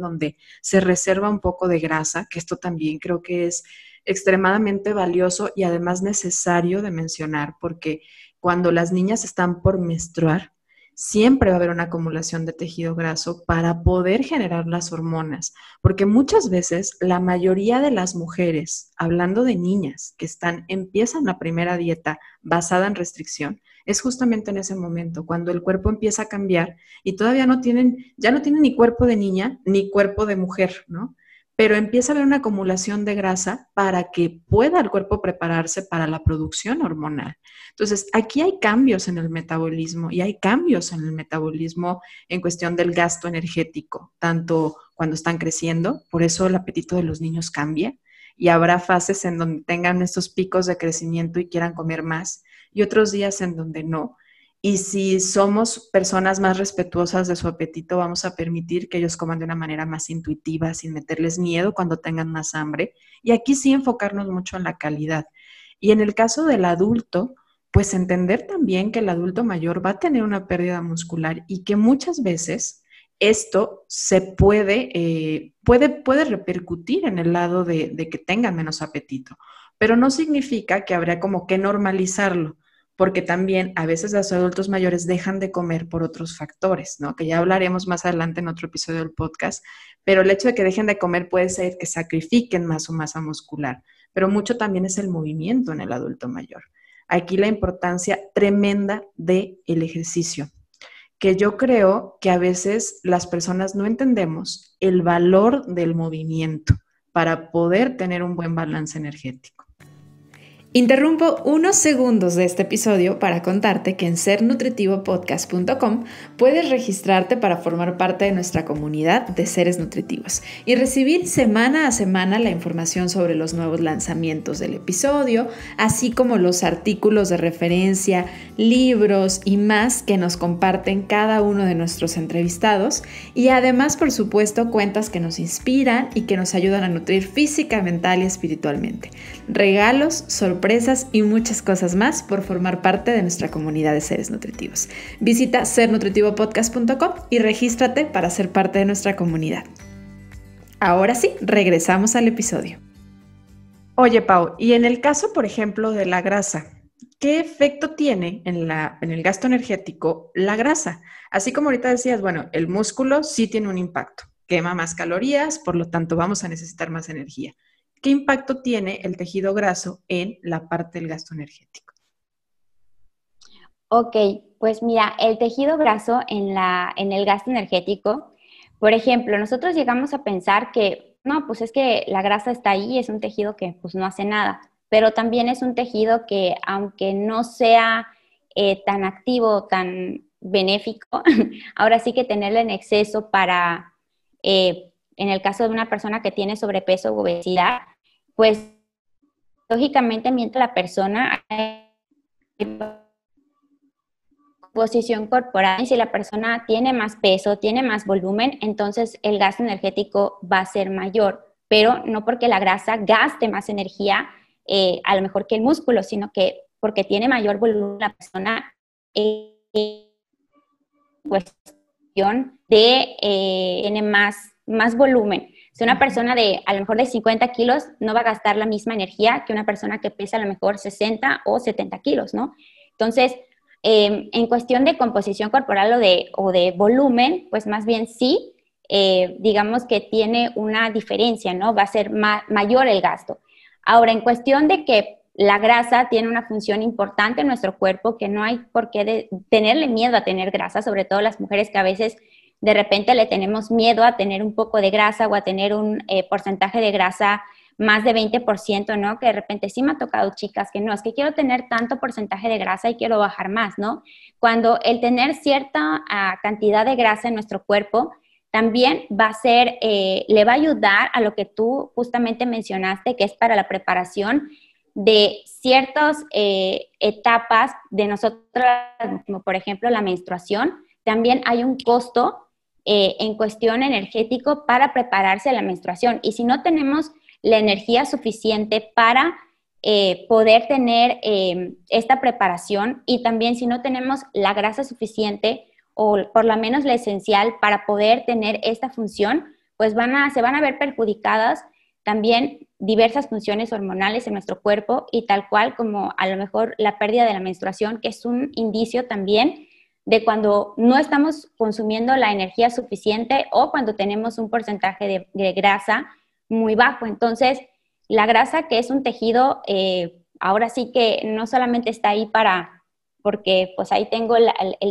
donde se reserva un poco de grasa, que esto también creo que es extremadamente valioso y además necesario de mencionar, porque cuando las niñas están por menstruar, siempre va a haber una acumulación de tejido graso para poder generar las hormonas, porque muchas veces la mayoría de las mujeres, hablando de niñas que están empiezan la primera dieta basada en restricción, es justamente en ese momento cuando el cuerpo empieza a cambiar y todavía no tienen ya no tienen ni cuerpo de niña ni cuerpo de mujer, ¿no? pero empieza a haber una acumulación de grasa para que pueda el cuerpo prepararse para la producción hormonal. Entonces, aquí hay cambios en el metabolismo y hay cambios en el metabolismo en cuestión del gasto energético, tanto cuando están creciendo, por eso el apetito de los niños cambia y habrá fases en donde tengan estos picos de crecimiento y quieran comer más y otros días en donde no. Y si somos personas más respetuosas de su apetito, vamos a permitir que ellos coman de una manera más intuitiva, sin meterles miedo cuando tengan más hambre. Y aquí sí enfocarnos mucho en la calidad. Y en el caso del adulto, pues entender también que el adulto mayor va a tener una pérdida muscular y que muchas veces esto se puede, eh, puede, puede repercutir en el lado de, de que tengan menos apetito. Pero no significa que habrá como que normalizarlo porque también a veces los adultos mayores dejan de comer por otros factores, ¿no? Que ya hablaremos más adelante en otro episodio del podcast, pero el hecho de que dejen de comer puede ser que sacrifiquen más o masa muscular, pero mucho también es el movimiento en el adulto mayor. Aquí la importancia tremenda del el ejercicio, que yo creo que a veces las personas no entendemos el valor del movimiento para poder tener un buen balance energético. Interrumpo unos segundos de este episodio para contarte que en sernutritivopodcast.com puedes registrarte para formar parte de nuestra comunidad de seres nutritivos y recibir semana a semana la información sobre los nuevos lanzamientos del episodio, así como los artículos de referencia, libros y más que nos comparten cada uno de nuestros entrevistados y además por supuesto cuentas que nos inspiran y que nos ayudan a nutrir física, mental y espiritualmente. Regalos, sorpresas, y muchas cosas más por formar parte de nuestra comunidad de seres nutritivos. Visita sernutritivopodcast.com y regístrate para ser parte de nuestra comunidad. Ahora sí, regresamos al episodio. Oye, Pau, y en el caso, por ejemplo, de la grasa, ¿qué efecto tiene en, en el gasto energético la grasa? Así como ahorita decías, bueno, el músculo sí tiene un impacto, quema más calorías, por lo tanto vamos a necesitar más energía. ¿Qué impacto tiene el tejido graso en la parte del gasto energético? Ok, pues mira, el tejido graso en, la, en el gasto energético, por ejemplo, nosotros llegamos a pensar que, no, pues es que la grasa está ahí, es un tejido que pues no hace nada, pero también es un tejido que aunque no sea eh, tan activo, tan benéfico, <laughs> ahora sí que tenerlo en exceso para, eh, en el caso de una persona que tiene sobrepeso u obesidad, pues lógicamente mientras la persona posición corporal y si la persona tiene más peso, tiene más volumen, entonces el gasto energético va a ser mayor, pero no porque la grasa gaste más energía, eh, a lo mejor que el músculo, sino que porque tiene mayor volumen la persona, eh, pues, cuestión de eh, tiene más volumen. Si una persona de a lo mejor de 50 kilos no va a gastar la misma energía que una persona que pesa a lo mejor 60 o 70 kilos, ¿no? Entonces, em, en cuestión de composición corporal o de, o de volumen, pues más bien sí, eh, digamos que tiene una diferencia, ¿no? Va a ser mayor el gasto. Ahora, en cuestión de que la grasa tiene una función importante en nuestro cuerpo, que no hay por qué tenerle miedo a tener grasa, sobre todo las mujeres que a veces de repente le tenemos miedo a tener un poco de grasa o a tener un eh, porcentaje de grasa más de 20%, ¿no? Que de repente sí me ha tocado chicas que no, es que quiero tener tanto porcentaje de grasa y quiero bajar más, ¿no? Cuando el tener cierta ah, cantidad de grasa en nuestro cuerpo también va a ser, eh, le va a ayudar a lo que tú justamente mencionaste, que es para la preparación de ciertas eh, etapas de nosotros como por ejemplo la menstruación, también hay un costo eh, en cuestión energético para prepararse a la menstruación. Y si no tenemos la energía suficiente para eh, poder tener eh, esta preparación y también si no tenemos la grasa suficiente o por lo menos la esencial para poder tener esta función, pues se van a ver perjudicadas también diversas funciones hormonales en nuestro cuerpo y tal cual como a lo mejor la pérdida de la menstruación, que es un indicio también de cuando no estamos consumiendo la energía suficiente o cuando tenemos un porcentaje de, grasa muy bajo. Entonces, la grasa que es un tejido, eh, ahora sí que no solamente está ahí para, porque pues ahí tengo el,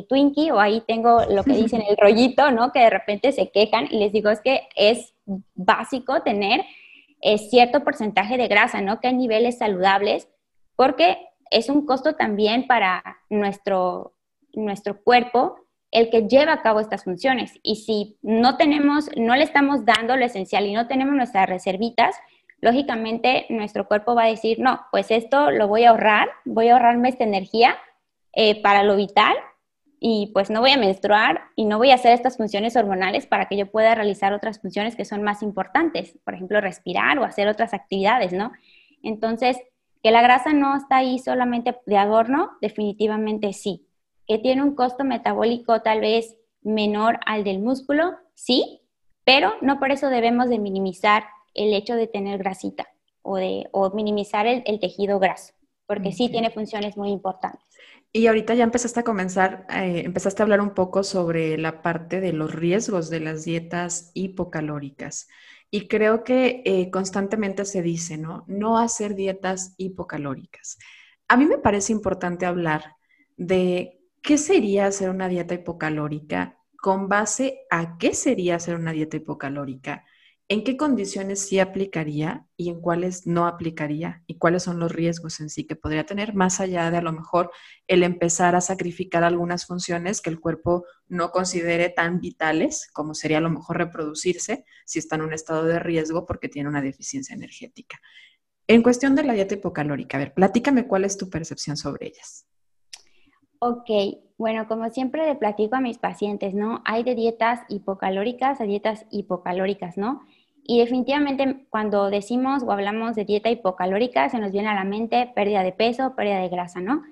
Twinkie o ahí tengo lo que dicen el rollito, ¿no? Que de repente se quejan y les digo es que es básico tener eh, cierto porcentaje de grasa, ¿no? Que hay niveles saludables, porque es un costo también para nuestro nuestro cuerpo el que lleva a cabo estas funciones. Y si no tenemos, no le estamos dando lo esencial y no tenemos nuestras reservitas, lógicamente nuestro cuerpo va a decir, no, pues esto lo voy a ahorrar, voy a ahorrarme esta energía eh, para lo vital y pues no voy a menstruar y no voy a hacer estas funciones hormonales para que yo pueda realizar otras funciones que son más importantes, por ejemplo, respirar o hacer otras actividades, ¿no? Entonces, que la grasa no está ahí solamente de adorno, definitivamente sí que tiene un costo metabólico tal vez menor al del músculo, sí, pero no por eso debemos de minimizar el hecho de tener grasita o, de, minimizar el, tejido graso, porque sí tiene funciones muy importantes. Y ahorita ya empezaste a comenzar, eh, empezaste a hablar un poco sobre la parte de los riesgos de las dietas hipocalóricas. Y creo que eh, constantemente se dice, ¿no? No hacer dietas hipocalóricas. A mí me parece importante hablar de ¿qué sería hacer una dieta hipocalórica? ¿Con base a qué sería hacer una dieta hipocalórica? ¿En qué condiciones sí aplicaría y en cuáles no aplicaría? ¿Y cuáles son los riesgos en sí que podría tener, más allá de a lo mejor el empezar a sacrificar algunas funciones que el cuerpo no considere tan vitales, como sería a lo mejor reproducirse si está en un estado de riesgo porque tiene una deficiencia energética? En cuestión de la dieta hipocalórica, a ver, platícame cuál es tu percepción sobre ellas. Ok, bueno, como siempre le platico a mis pacientes, ¿no? Hay de dietas hipocalóricas a dietas hipocalóricas, ¿no? Y definitivamente cuando decimos o hablamos de dieta hipocalórica, se nos viene a la mente pérdida de peso, pérdida de grasa, ¿no?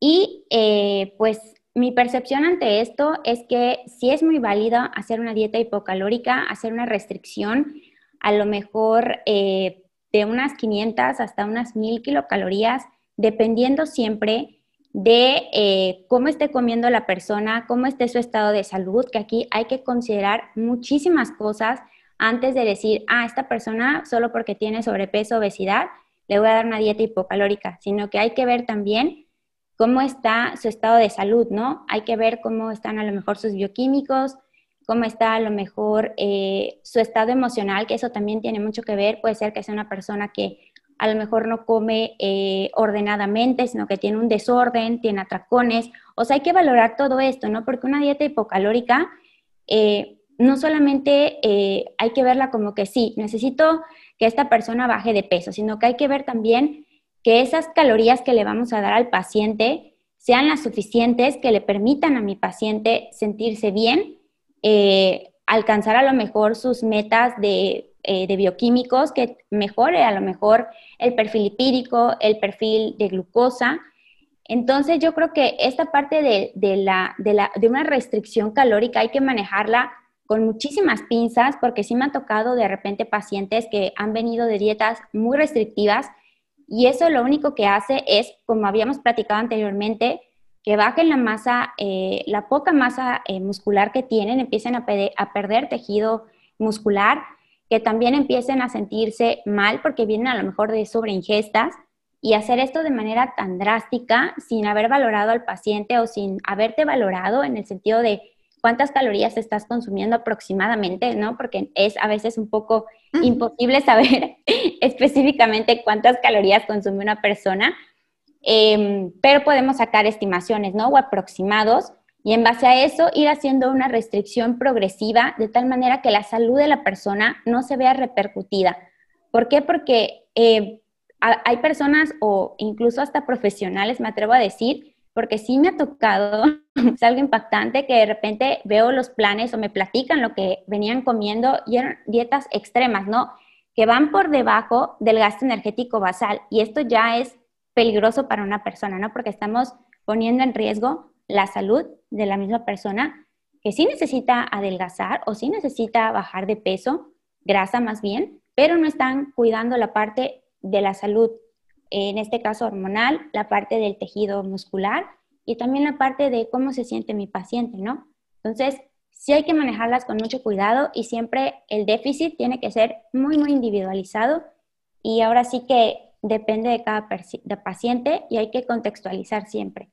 Y eh, pues mi percepción ante esto es que sí es muy válido hacer una dieta hipocalórica, hacer una restricción, a lo mejor eh, de unas 500 hasta unas 1000 kilocalorías, dependiendo siempre de eh, cómo esté comiendo la persona, cómo esté su estado de salud, que aquí hay que considerar muchísimas cosas antes de decir, ah, esta persona solo porque tiene sobrepeso, obesidad, le voy a dar una dieta hipocalórica, sino que hay que ver también cómo está su estado de salud, ¿no? Hay que ver cómo están a lo mejor sus bioquímicos, cómo está a lo mejor eh, su estado emocional, que eso también tiene mucho que ver, puede ser que sea una persona que a lo mejor no come eh, ordenadamente, sino que tiene un desorden, tiene atracones. O sea, hay que valorar todo esto, ¿no? Porque una dieta hipocalórica, eh, no solamente eh, hay que verla como que sí, necesito que esta persona baje de peso, sino que hay que ver también que esas calorías que le vamos a dar al paciente sean las suficientes que le permitan a mi paciente sentirse bien, alcanzar a lo mejor sus metas de eh, de bioquímicos que mejore a lo mejor el perfil lipídico, el perfil de glucosa. Entonces yo creo que esta parte de, la, de, una restricción calórica hay que manejarla con muchísimas pinzas porque sí me ha tocado de repente pacientes que han venido de dietas muy restrictivas y eso lo único que hace es, como habíamos platicado anteriormente, que bajen la masa, eh, la poca masa eh, muscular que tienen, empiecen a, a, perder tejido muscular que también empiecen a sentirse mal porque vienen a lo mejor de sobreingestas y hacer esto de manera tan drástica sin haber valorado al paciente o sin haberte valorado en el sentido de cuántas calorías estás consumiendo aproximadamente, ¿no? Porque es a veces un poco mm. imposible saber <laughs> específicamente cuántas calorías consume una persona, em, pero podemos sacar estimaciones, ¿no? O aproximados y en base a eso, ir haciendo una restricción progresiva de tal manera que la salud de la persona no se vea repercutida. ¿Por qué? Porque eh, hay personas o incluso hasta profesionales, me atrevo a decir, porque sí me ha tocado, <laughs> es algo impactante que de repente veo los planes o me platican lo que venían comiendo y eran dietas extremas, ¿no? Que van por debajo del gasto energético basal y esto ya es peligroso para una persona, ¿no? Porque estamos poniendo en riesgo la salud de la misma persona que sí necesita adelgazar o sí necesita bajar de peso, grasa más bien, pero no están cuidando la parte de la salud, en este caso hormonal, la parte del tejido muscular y también la parte de cómo se siente mi paciente, ¿no? Entonces, sí hay que manejarlas con mucho cuidado y siempre el déficit tiene que ser muy, muy individualizado y ahora sí que depende de cada paciente y hay que contextualizar siempre.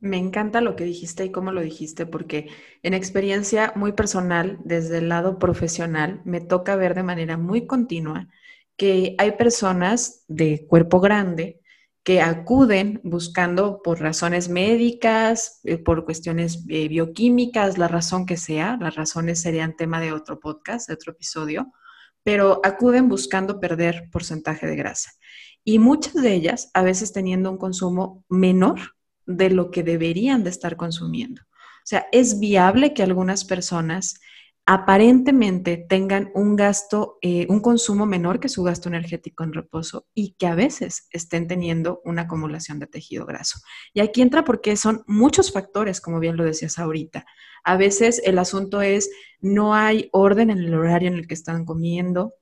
Me encanta lo que dijiste y cómo lo dijiste, porque en experiencia muy personal, desde el lado profesional, me toca ver de manera muy continua que hay personas de cuerpo grande que acuden buscando por razones médicas, eh, por cuestiones eh, bioquímicas, la razón que sea, las razones serían tema de otro podcast, de otro episodio, pero acuden buscando perder porcentaje de grasa. Y muchas de ellas, a veces teniendo un consumo menor de lo que deberían de estar consumiendo. O sea, es viable que algunas personas aparentemente tengan un gasto, eh, un consumo menor que su gasto energético en reposo y que a veces estén teniendo una acumulación de tejido graso. Y aquí entra porque son muchos factores, como bien lo decías ahorita. A veces el asunto es no hay orden en el horario en el que están comiendo,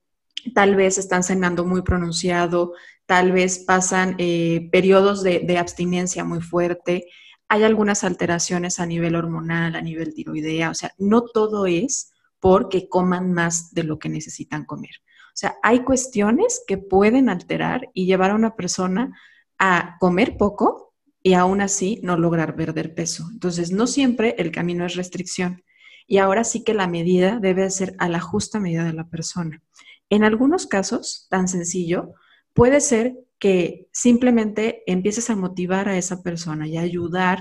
tal vez están cenando muy pronunciado, tal vez pasan eh, periodos de, de, abstinencia muy fuerte, hay algunas alteraciones a nivel hormonal, a nivel tiroidea, o sea, no todo es porque coman más de lo que necesitan comer. O sea, hay cuestiones que pueden alterar y llevar a una persona a comer poco y aún así no lograr perder peso. Entonces, no siempre el camino es restricción. Y ahora sí que la medida debe ser a la justa medida de la persona. En algunos casos, tan sencillo, puede ser que simplemente empieces a motivar a esa persona y ayudar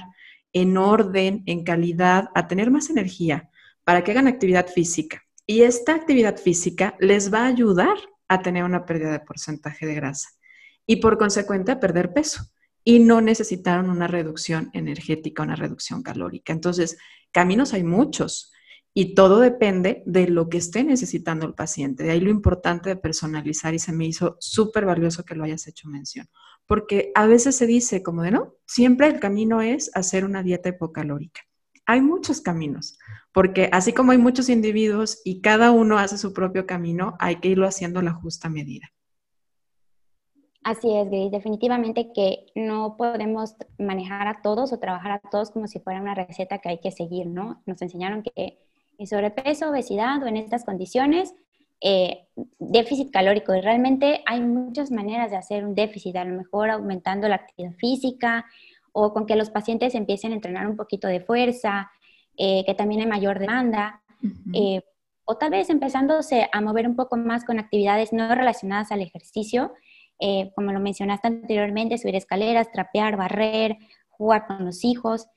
en orden, en calidad, a tener más energía para que hagan actividad física. Y esta actividad física les va a ayudar a tener una pérdida de porcentaje de grasa y por consecuente a perder peso. Y no necesitaron una reducción energética, una reducción calórica. Entonces, caminos hay muchos. Y todo depende de lo que esté necesitando el paciente. De ahí lo importante de personalizar y se me hizo súper valioso que lo hayas hecho mención. Porque a veces se dice como de no, siempre el camino es hacer una dieta hipocalórica. Hay muchos caminos, porque así como hay muchos individuos y cada uno hace su propio camino, hay que irlo haciendo la justa medida. Así es, Gris Definitivamente que no podemos manejar a todos o trabajar a todos como si fuera una receta que hay que seguir, ¿no? Nos enseñaron que sobrepeso, obesidad o en estas condiciones, eh, déficit calórico. Y realmente hay muchas maneras de hacer un déficit, a lo mejor aumentando la actividad física o con que los pacientes empiecen a entrenar un poquito de fuerza, eh, que también hay mayor demanda. Eh, o tal vez empezándose a mover un poco más con actividades no relacionadas al ejercicio, como lo mencionaste anteriormente, subir escaleras, trapear, barrer, jugar con los hijos.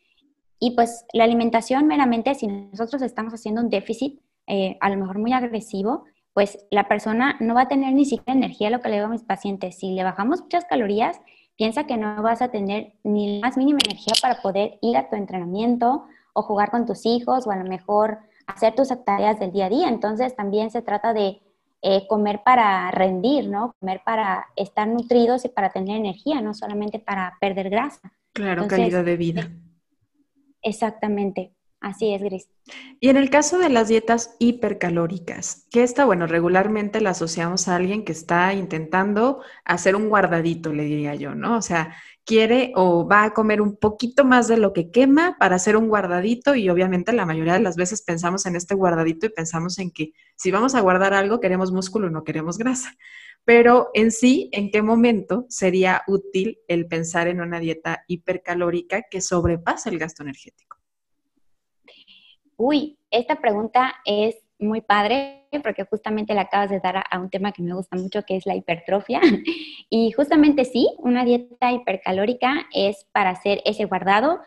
Y pues la alimentación meramente, si nosotros estamos haciendo un déficit, eh, a lo mejor muy agresivo, pues la persona no va a tener ni siquiera energía, lo que le digo a mis pacientes. Si le bajamos muchas calorías, piensa que no vas a tener ni la más mínima energía para poder ir a tu entrenamiento o jugar con tus hijos o a lo mejor hacer tus tareas del día a día. Entonces también se trata de eh, comer para rendir, ¿no? Comer para estar nutridos y para tener energía, no solamente para perder grasa. Claro, calidad de vida. Exactamente, así es, Gris. Y en el caso de las dietas hipercalóricas, que esta, bueno, regularmente la asociamos a alguien que está intentando hacer un guardadito, le diría yo, ¿no? O sea, quiere o va a comer un poquito más de lo que quema para hacer un guardadito y obviamente la mayoría de las veces pensamos en este guardadito y pensamos en que si vamos a guardar algo queremos músculo, no queremos grasa pero en sí, ¿en qué momento sería útil el pensar en una dieta hipercalórica que sobrepasa el gasto energético? Uy, esta pregunta es muy padre porque justamente la acabas de dar a, un tema que me gusta mucho, que es la hipertrofia. <laughs> Y justamente sí, una dieta hipercalórica es para hacer ese guardado.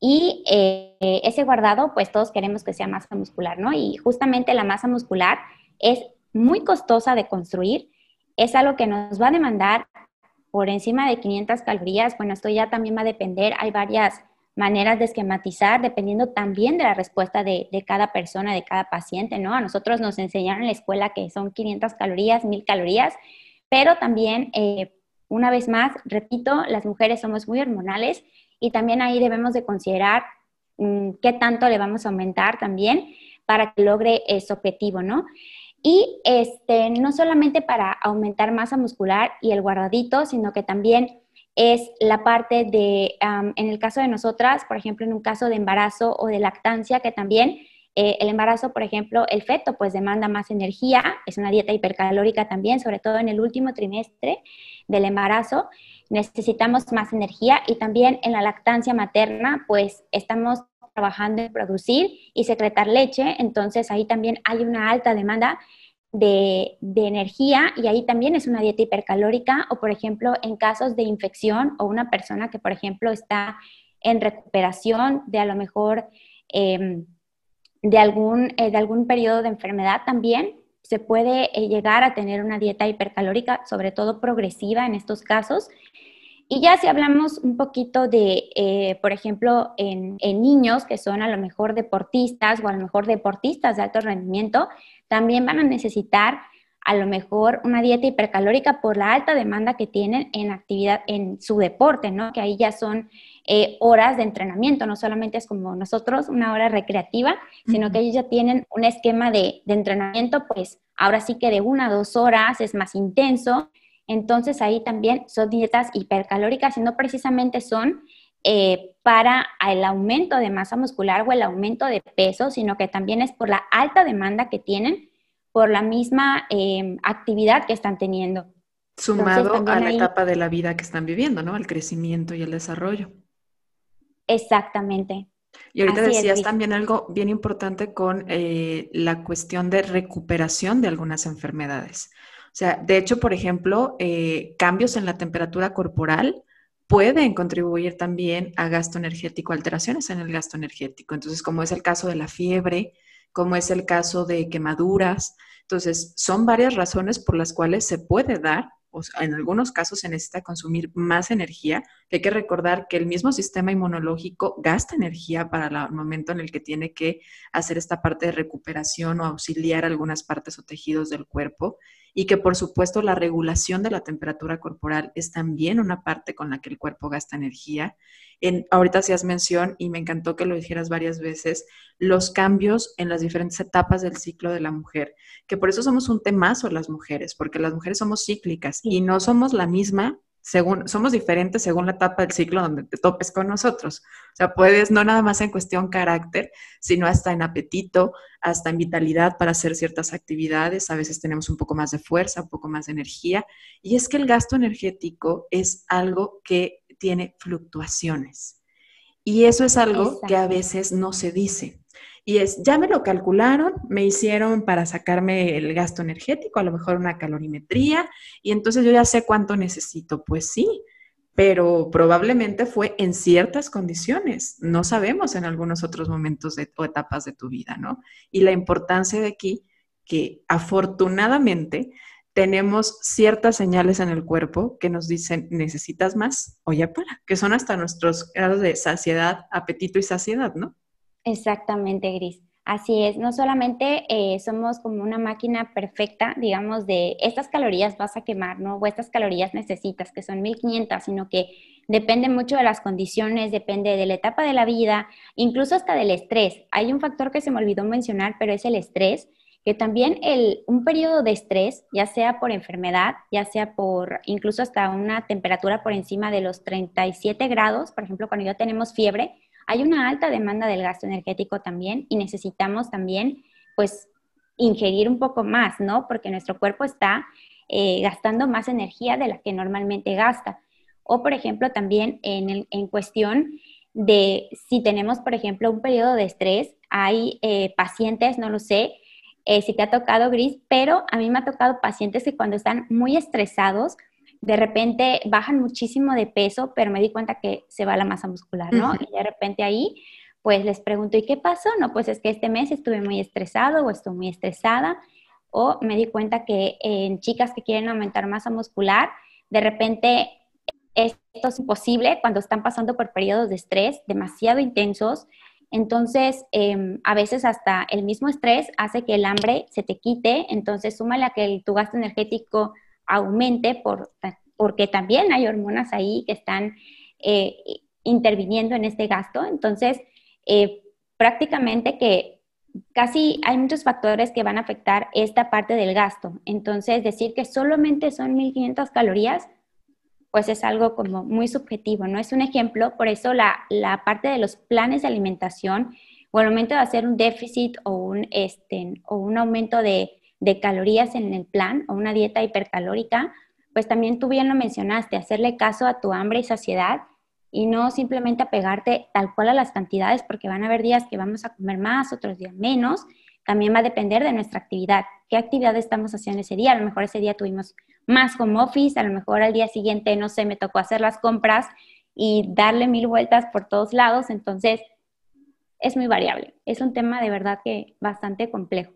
Y eh, ese guardado, pues todos queremos que sea masa muscular, ¿no? Y justamente la masa muscular es muy costosa de construir es algo que nos va a demandar por encima de 500 calorías. Bueno, esto ya también va a depender, hay varias maneras de esquematizar, dependiendo también de la respuesta de, de, cada persona, de cada paciente, ¿no? A nosotros nos enseñaron en la escuela que son 500 calorías, 1000 calorías, pero también, eh, una vez más, repito, las mujeres somos muy hormonales y también ahí debemos de considerar mm, qué tanto le vamos a aumentar también para que logre ese objetivo, ¿no? Y este, no solamente para aumentar masa muscular y el guardadito, sino que también es la parte de, en el caso de nosotras, por ejemplo, en un caso de embarazo o de lactancia, que también eh, el embarazo, por ejemplo, el feto, pues demanda más energía, es una dieta hipercalórica también, sobre todo en el último trimestre del embarazo, necesitamos más energía y también en la lactancia materna, pues estamos trabajando en producir y secretar leche, entonces ahí también hay una alta demanda de, energía y ahí también es una dieta hipercalórica o, por ejemplo, en casos de infección o una persona que, por ejemplo, está en recuperación de a lo mejor em, de, algún, eh, de algún periodo de enfermedad también, se puede eh, llegar a tener una dieta hipercalórica, sobre todo progresiva en estos casos, y ya si hablamos un poquito de, eh, por ejemplo, en, niños que son a lo mejor deportistas o a lo mejor deportistas de alto rendimiento, también van a necesitar a lo mejor una dieta hipercalórica por la alta demanda que tienen en actividad, en su deporte, ¿no? Que ahí ya son eh, horas de entrenamiento, no solamente es como nosotros una hora recreativa, sino que ellos ya tienen un esquema de, de entrenamiento, pues ahora sí que de una a dos horas es más intenso, entonces ahí también son dietas hipercalóricas y no precisamente son eh, para el aumento de masa muscular o el aumento de peso, sino que también es por la alta demanda que tienen por la misma em, actividad que están teniendo. Sumado a la etapa de la vida que están viviendo, ¿no? Al crecimiento y el desarrollo. Exactamente. Y ahorita decías también algo bien importante con eh, la cuestión de recuperación de algunas enfermedades. O sea, de hecho, por ejemplo, eh, cambios en la temperatura corporal pueden contribuir también a gasto energético, alteraciones en el gasto energético. Entonces, como es el caso de la fiebre, como es el caso de quemaduras. Entonces, son varias razones por las cuales se puede dar, o en algunos casos se necesita consumir más energía. Hay que recordar que el mismo sistema inmunológico gasta energía para el momento en el que tiene que hacer esta parte de recuperación o auxiliar algunas partes o tejidos del cuerpo y que por supuesto la regulación de la temperatura corporal es también una parte con la que el cuerpo gasta energía. En, ahorita hacías mención y me encantó que lo dijeras varias veces, los cambios en las diferentes etapas del ciclo de la mujer, que por eso somos un temazo las mujeres, porque las mujeres somos cíclicas y no somos la misma según, somos diferentes según la etapa del ciclo donde te topes con nosotros. O sea, puedes no nada más en cuestión carácter, sino hasta en apetito, hasta en vitalidad para hacer ciertas actividades. A veces tenemos un poco más de fuerza, un poco más de energía. Y es que el gasto energético es algo que tiene fluctuaciones. Y eso es algo que a veces no se dice. Y es, ya me lo calcularon, me hicieron para sacarme el gasto energético, a lo mejor una calorimetría, y entonces yo ya sé cuánto necesito. Pues sí, pero probablemente fue en ciertas condiciones, no sabemos en algunos otros momentos o etapas de tu vida, ¿no? Y la importancia de aquí, que afortunadamente tenemos ciertas señales en el cuerpo que nos dicen necesitas más o ya para, que son hasta nuestros grados de saciedad, apetito y saciedad, ¿no? Exactamente, Gris. Así es, no solamente eh, somos como una máquina perfecta, digamos, de estas calorías vas a quemar, ¿no? O estas calorías necesitas, que son 1500, sino que depende mucho de las condiciones, depende de la etapa de la vida, incluso hasta del estrés. Hay un factor que se me olvidó mencionar, pero es el estrés, que también el, un periodo de estrés, ya sea por enfermedad, ya sea por incluso hasta una temperatura por encima de los 37 grados, por ejemplo, cuando ya tenemos fiebre, hay una alta demanda del gasto energético también y necesitamos también, pues, ingerir un poco más, ¿no? Porque nuestro cuerpo está eh, gastando más energía de la que normalmente gasta. O, por ejemplo, también en, cuestión de si tenemos, por ejemplo, un periodo de estrés, hay eh, pacientes, no lo sé, eh, si te ha tocado gris, pero a mí me ha tocado pacientes que cuando están muy estresados, de repente bajan muchísimo de peso, pero me di cuenta que se va la masa muscular, ¿no? Y de repente ahí, pues les pregunto, ¿y qué pasó? No, pues es que este mes estuve muy estresado o estoy muy estresada, o me di cuenta que en chicas que quieren aumentar masa muscular, de repente esto es imposible cuando están pasando por periodos de estrés demasiado intensos. Entonces, em, a veces hasta el mismo estrés hace que el hambre se te quite, entonces súmale a que tu gasto energético aumente por, porque también hay hormonas ahí que están eh, interviniendo en este gasto. Entonces, eh, prácticamente que casi hay muchos factores que van a afectar esta parte del gasto. Entonces, decir que solamente son 1500 calorías, pues es algo como muy subjetivo, ¿no? Es un ejemplo, por eso la, parte de los planes de alimentación o el momento de hacer un déficit o un, este, o un aumento de, de calorías en el plan o una dieta hipercalórica, pues también tú bien lo mencionaste, hacerle caso a tu hambre y saciedad y no simplemente apegarte tal cual a las cantidades, porque van a haber días que vamos a comer más, otros días menos. También va a depender de nuestra actividad, qué actividad estamos haciendo ese día. A lo mejor ese día tuvimos más home office, a lo mejor al día siguiente, no sé, me tocó hacer las compras y darle mil vueltas por todos lados. Entonces, es muy variable. Es un tema de verdad que bastante complejo.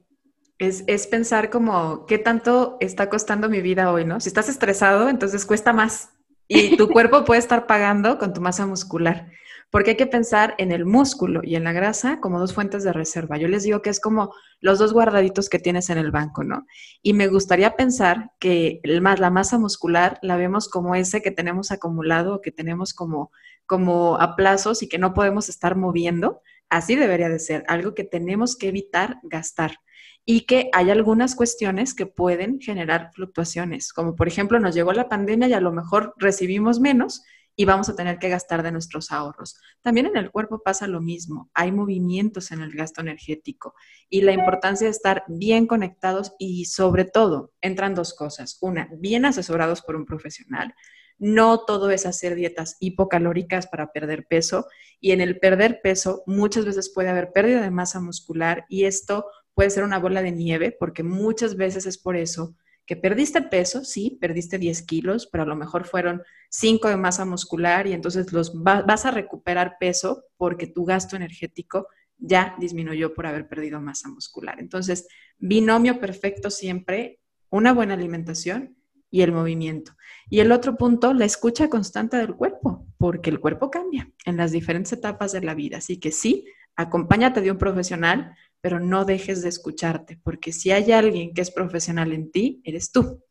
Es, pensar como, ¿qué tanto está costando mi vida hoy, no? Si estás estresado, entonces cuesta más y tu <laughs> cuerpo puede estar pagando con tu masa muscular, porque hay que pensar en el músculo y en la grasa como dos fuentes de reserva. Yo les digo que es como los dos guardaditos que tienes en el banco, ¿no? Y me gustaría pensar que la masa muscular la vemos como ese que tenemos acumulado, que tenemos como, como a plazos y que no podemos estar moviendo. Así debería de ser, algo que tenemos que evitar gastar y que hay algunas cuestiones que pueden generar fluctuaciones, como por ejemplo nos llegó la pandemia y a lo mejor recibimos menos y vamos a tener que gastar de nuestros ahorros. También en el cuerpo pasa lo mismo, hay movimientos en el gasto energético y la importancia de estar bien conectados y sobre todo entran dos cosas. Una, bien asesorados por un profesional. No todo es hacer dietas hipocalóricas para perder peso y en el perder peso muchas veces puede haber pérdida de masa muscular y esto puede ser una bola de nieve, porque muchas veces es por eso que perdiste peso, sí, perdiste 10 kilos, pero a lo mejor fueron 5 de masa muscular y entonces los vas a recuperar peso porque tu gasto energético ya disminuyó por haber perdido masa muscular. Entonces, binomio perfecto siempre, una buena alimentación y el movimiento. Y el otro punto, la escucha constante del cuerpo, porque el cuerpo cambia en las diferentes etapas de la vida. Así que sí, acompáñate de un profesional, pero no dejes de escucharte, porque si hay alguien que es profesional en ti, eres tú.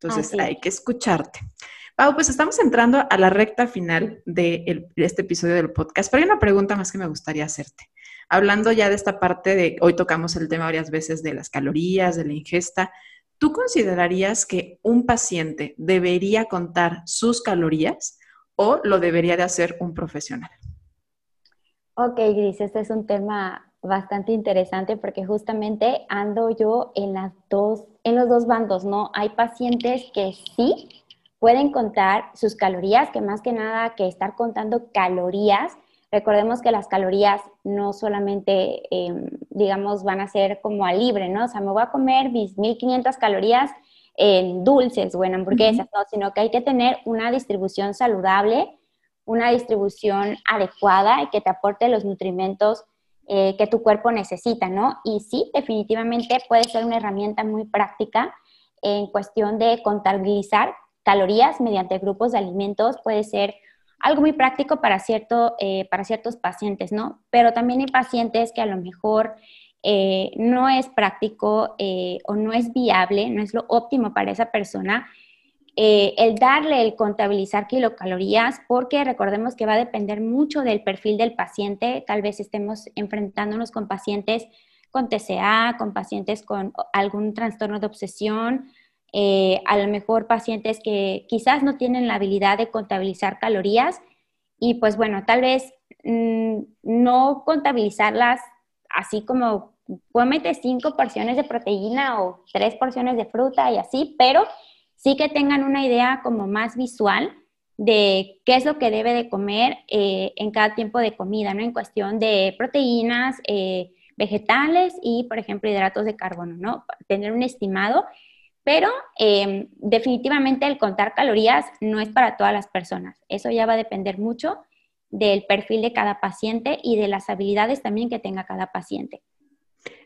Entonces hay que escucharte. Pau, pues estamos entrando a la recta final de, de, este episodio del podcast, pero hay una pregunta más que me gustaría hacerte. Hablando ya de esta parte de, hoy tocamos el tema varias veces de las calorías, de la ingesta, ¿tú considerarías que un paciente debería contar sus calorías o lo debería de hacer un profesional? Ok, Gris, este es un tema bastante interesante porque justamente ando yo en las dos, en los dos bandos, ¿no? Hay pacientes que sí pueden contar sus calorías, que más que nada que estar contando calorías. Recordemos que las calorías no solamente, em, digamos, van a ser como a libre, ¿no? O sea, me voy a comer mis 1500 calorías en dulces o en hamburguesas, ¿no? Sino que hay que tener una distribución saludable una distribución adecuada y que te aporte los nutrimentos eh, que tu cuerpo necesita, ¿no? Y sí, definitivamente puede ser una herramienta muy práctica en cuestión de contabilizar calorías mediante grupos de alimentos, puede ser algo muy práctico para, cierto, eh, para ciertos pacientes, ¿no? Pero también hay pacientes que a lo mejor eh, no es práctico o no es viable, no es lo óptimo para esa persona eh, el darle, el contabilizar kilocalorías, porque recordemos que va a depender mucho del perfil del paciente. Tal vez estemos enfrentándonos con pacientes con TCA, con pacientes con algún trastorno de obsesión, eh, a lo mejor pacientes que quizás no tienen la habilidad de contabilizar calorías y pues bueno, tal vez mm, no contabilizarlas así como comete cinco porciones de proteína o tres porciones de fruta y así, pero sí que tengan una idea como más visual de qué es lo que debe de comer eh, en cada tiempo de comida, ¿no? En cuestión de proteínas, eh, vegetales y, por ejemplo, hidratos de carbono, ¿no? Tener un estimado, pero em, definitivamente el contar calorías no es para todas las personas. Eso ya va a depender mucho del perfil de cada paciente y de las habilidades también que tenga cada paciente.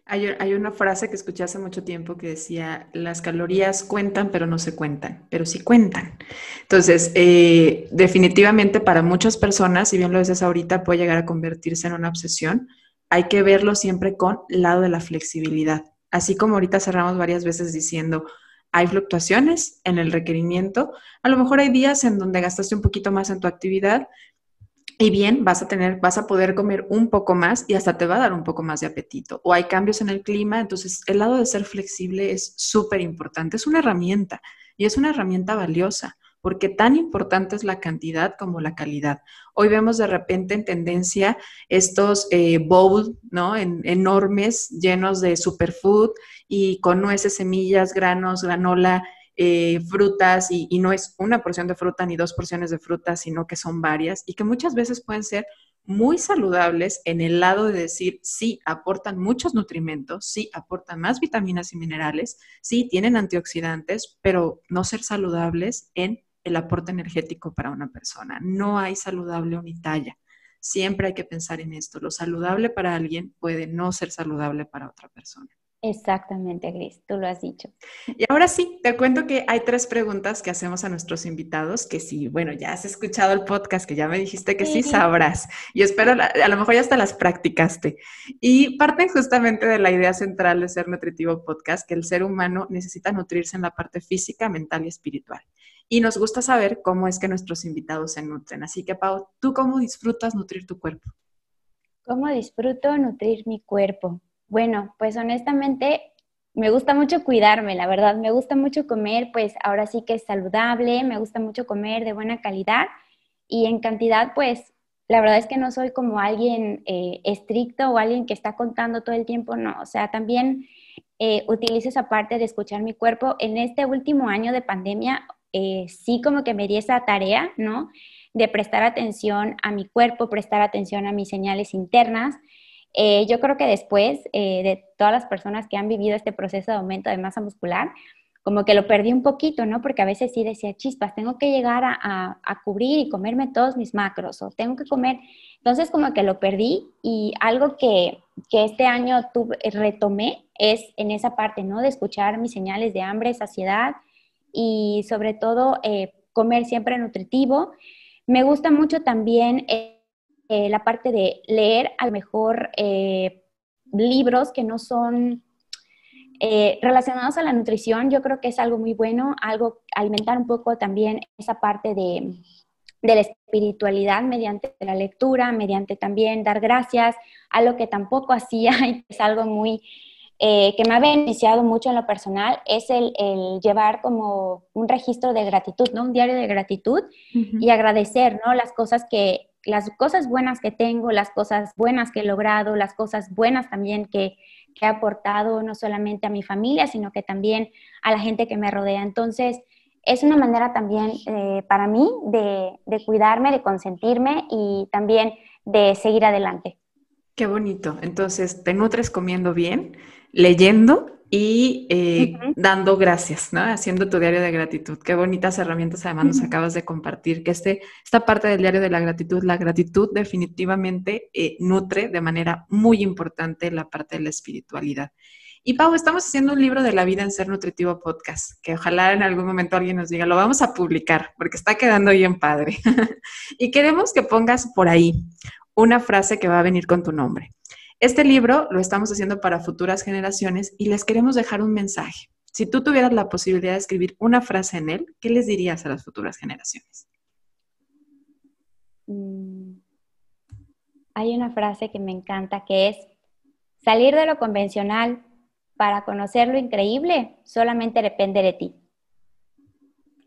Hay, una frase que escuché hace mucho tiempo que decía, las calorías cuentan, pero no se cuentan, pero sí cuentan. Entonces, eh, definitivamente para muchas personas, si bien lo dices ahorita, puede llegar a convertirse en una obsesión. Hay que verlo siempre con lado de la flexibilidad. Así como ahorita cerramos varias veces diciendo, hay fluctuaciones en el requerimiento. A lo mejor hay días en donde gastaste un poquito más en tu actividad, y bien, vas a tener, vas a poder comer un poco más y hasta te va a dar un poco más de apetito. O hay cambios en el clima, entonces el lado de ser flexible es súper importante, es una herramienta y es una herramienta valiosa porque tan importante es la cantidad como la calidad. Hoy vemos de repente en tendencia estos eh, bowls ¿no? En, enormes, llenos de superfood y con nueces, semillas, granos, granola eh, frutas y, no es una porción de fruta ni dos porciones de fruta, sino que son varias y que muchas veces pueden ser muy saludables en el lado de decir, sí, aportan muchos nutrimentos, sí, aportan más vitaminas y minerales, sí, tienen antioxidantes, pero no ser saludables en el aporte energético para una persona. No hay saludable unitalla. Siempre hay que pensar en esto. Lo saludable para alguien puede no ser saludable para otra persona. Exactamente, Gris, tú lo has dicho. Y ahora sí, te cuento que hay tres preguntas que hacemos a nuestros invitados, que si, bueno, ya has escuchado el podcast, que ya me dijiste que sí, sabrás, y espero, a lo mejor ya hasta las practicaste. Y parten justamente de la idea central de Ser Nutritivo Podcast, que el ser humano necesita nutrirse en la parte física, mental y espiritual. Y nos gusta saber cómo es que nuestros invitados se nutren. Así que, Pau, ¿tú cómo disfrutas nutrir tu cuerpo? ¿Cómo disfruto nutrir mi cuerpo? Bueno, pues honestamente me gusta mucho cuidarme, la verdad, me gusta mucho comer, pues ahora sí que es saludable, me gusta mucho comer de buena calidad y en cantidad, pues la verdad es que no soy como alguien eh, estricto o alguien que está contando todo el tiempo, no, o sea, también eh, utilizo esa parte de escuchar mi cuerpo. En este último año de pandemia, eh, sí como que me di esa tarea, ¿no? De prestar atención a mi cuerpo, prestar atención a mis señales internas eh, yo creo que después eh, de todas las personas que han vivido este proceso de aumento de masa muscular, como que lo perdí un poquito, ¿no? Porque a veces sí decía, chispas, tengo que llegar a, a, cubrir y comerme todos mis macros o tengo que comer. Entonces como que lo perdí y algo que, que este año tuve, eh, retomé es en esa parte, ¿no? De escuchar mis señales de hambre, saciedad y sobre todo comer siempre nutritivo. Me gusta mucho también eh, la parte de leer a lo mejor eh, libros que no son eh, relacionados a la nutrición, yo creo que es algo muy bueno, algo alimentar un poco también esa parte de, la espiritualidad mediante la lectura, mediante también dar gracias, a lo que tampoco <laughs> hacía y es algo muy que me ha beneficiado mucho en lo personal es el, llevar como un registro de gratitud, ¿no? Un diario de gratitud y agradecer, ¿no? Las cosas que las cosas buenas que tengo, las cosas buenas que he logrado, las cosas buenas también que, he aportado no solamente a mi familia, sino que también a la gente que me rodea. Entonces, es una manera también eh, para mí de, de, cuidarme, de consentirme y también de seguir adelante. Qué bonito. Entonces, te nutres comiendo bien, leyendo y eh, dando gracias, ¿no? Haciendo tu diario de gratitud. Qué bonitas herramientas además nos acabas de compartir, que este, esta parte del diario de la gratitud, la gratitud definitivamente eh, nutre de manera muy importante la parte de la espiritualidad. Y Pau, estamos haciendo un libro de la vida en Ser Nutritivo Podcast, que ojalá en algún momento alguien nos diga, lo vamos a publicar, porque está quedando bien padre. <laughs> y queremos que pongas por ahí una frase que va a venir con tu nombre. Este libro lo estamos haciendo para futuras generaciones y les queremos dejar un mensaje. Si tú tuvieras la posibilidad de escribir una frase en él, ¿qué les dirías a las futuras generaciones? Mm, hay una frase que me encanta que es, salir de lo convencional para conocer lo increíble solamente depende de ti.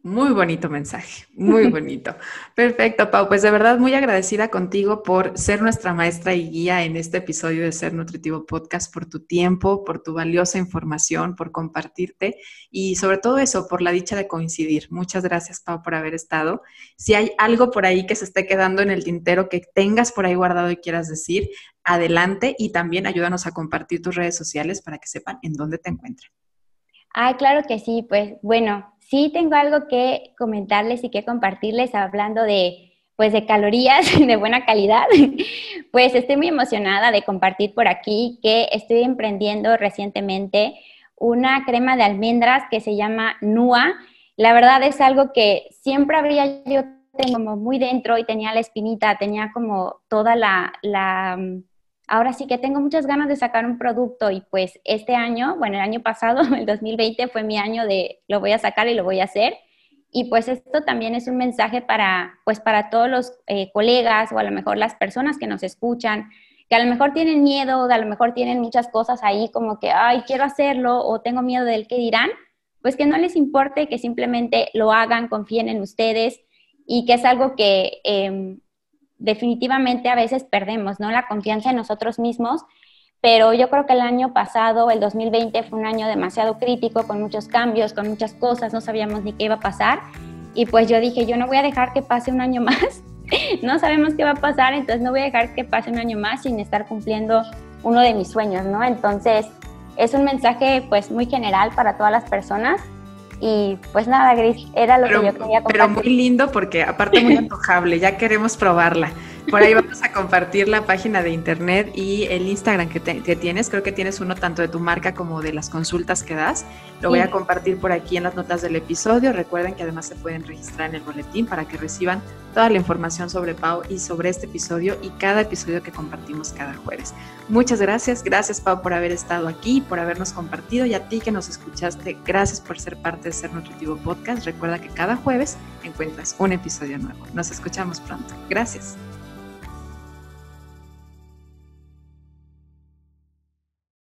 Muy bonito mensaje, muy <laughs> bonito. Perfecto, Pau. Pues de verdad muy agradecida contigo por ser nuestra maestra y guía en este episodio de Ser Nutritivo Podcast, por tu tiempo, por tu valiosa información, por compartirte y sobre todo eso, por la dicha de coincidir. Muchas gracias, Pau, por haber estado. Si hay algo por ahí que se esté quedando en el tintero que tengas por ahí guardado y quieras decir, adelante y también ayúdanos a compartir tus redes sociales para que sepan en dónde te encuentran. Ah, claro que sí, pues bueno, sí tengo algo que comentarles y que compartirles hablando de pues de calorías <laughs> de buena calidad. <laughs> Pues estoy muy emocionada de compartir por aquí que estoy emprendiendo recientemente una crema de almendras que se llama Nua. La verdad es algo que siempre habría yo tengo como muy dentro y tenía la espinita, tenía como toda la, la mm, ahora sí que tengo muchas ganas de sacar un producto y pues este año, bueno, el año pasado, <laughs> el 2020 fue mi año de lo voy a sacar y lo voy a hacer. Y pues esto también es un mensaje para, pues para todos los eh, colegas o a lo mejor las personas que nos escuchan, que a lo mejor tienen miedo, que a lo mejor tienen muchas cosas ahí como que, ay, quiero hacerlo o tengo miedo del que dirán, pues que no les importe, que simplemente lo hagan, confíen en ustedes y que es algo que em, definitivamente a veces perdemos, ¿no? La confianza en nosotros mismos, pero yo creo que el año pasado, el 2020, fue un año demasiado crítico, con muchos cambios, con muchas cosas, no sabíamos ni qué iba a pasar. Y pues yo dije, yo no voy a dejar que pase un año <laughs> más, no sabemos qué va a pasar, entonces no voy a dejar que pase un año más sin estar cumpliendo uno de mis sueños, ¿no? Entonces, es un mensaje pues muy general para todas las personas y pues nada, Gris, era lo que yo quería compartir. Pero muy lindo porque aparte muy antojable, ya queremos probarla. Por ahí vamos a compartir la página de internet y el Instagram que, te, tienes. Creo que tienes uno tanto de tu marca como de las consultas que das. Lo voy a compartir por aquí en las notas del episodio. Recuerden que además se pueden registrar en el boletín para que reciban toda la información sobre Pau y sobre este episodio y cada episodio que compartimos cada jueves. Muchas gracias. Gracias, Pau, por haber estado aquí, por habernos compartido y a ti que nos escuchaste. Gracias por ser parte de Ser Nutritivo Podcast. Recuerda que cada jueves encuentras un episodio nuevo. Nos escuchamos pronto. Gracias.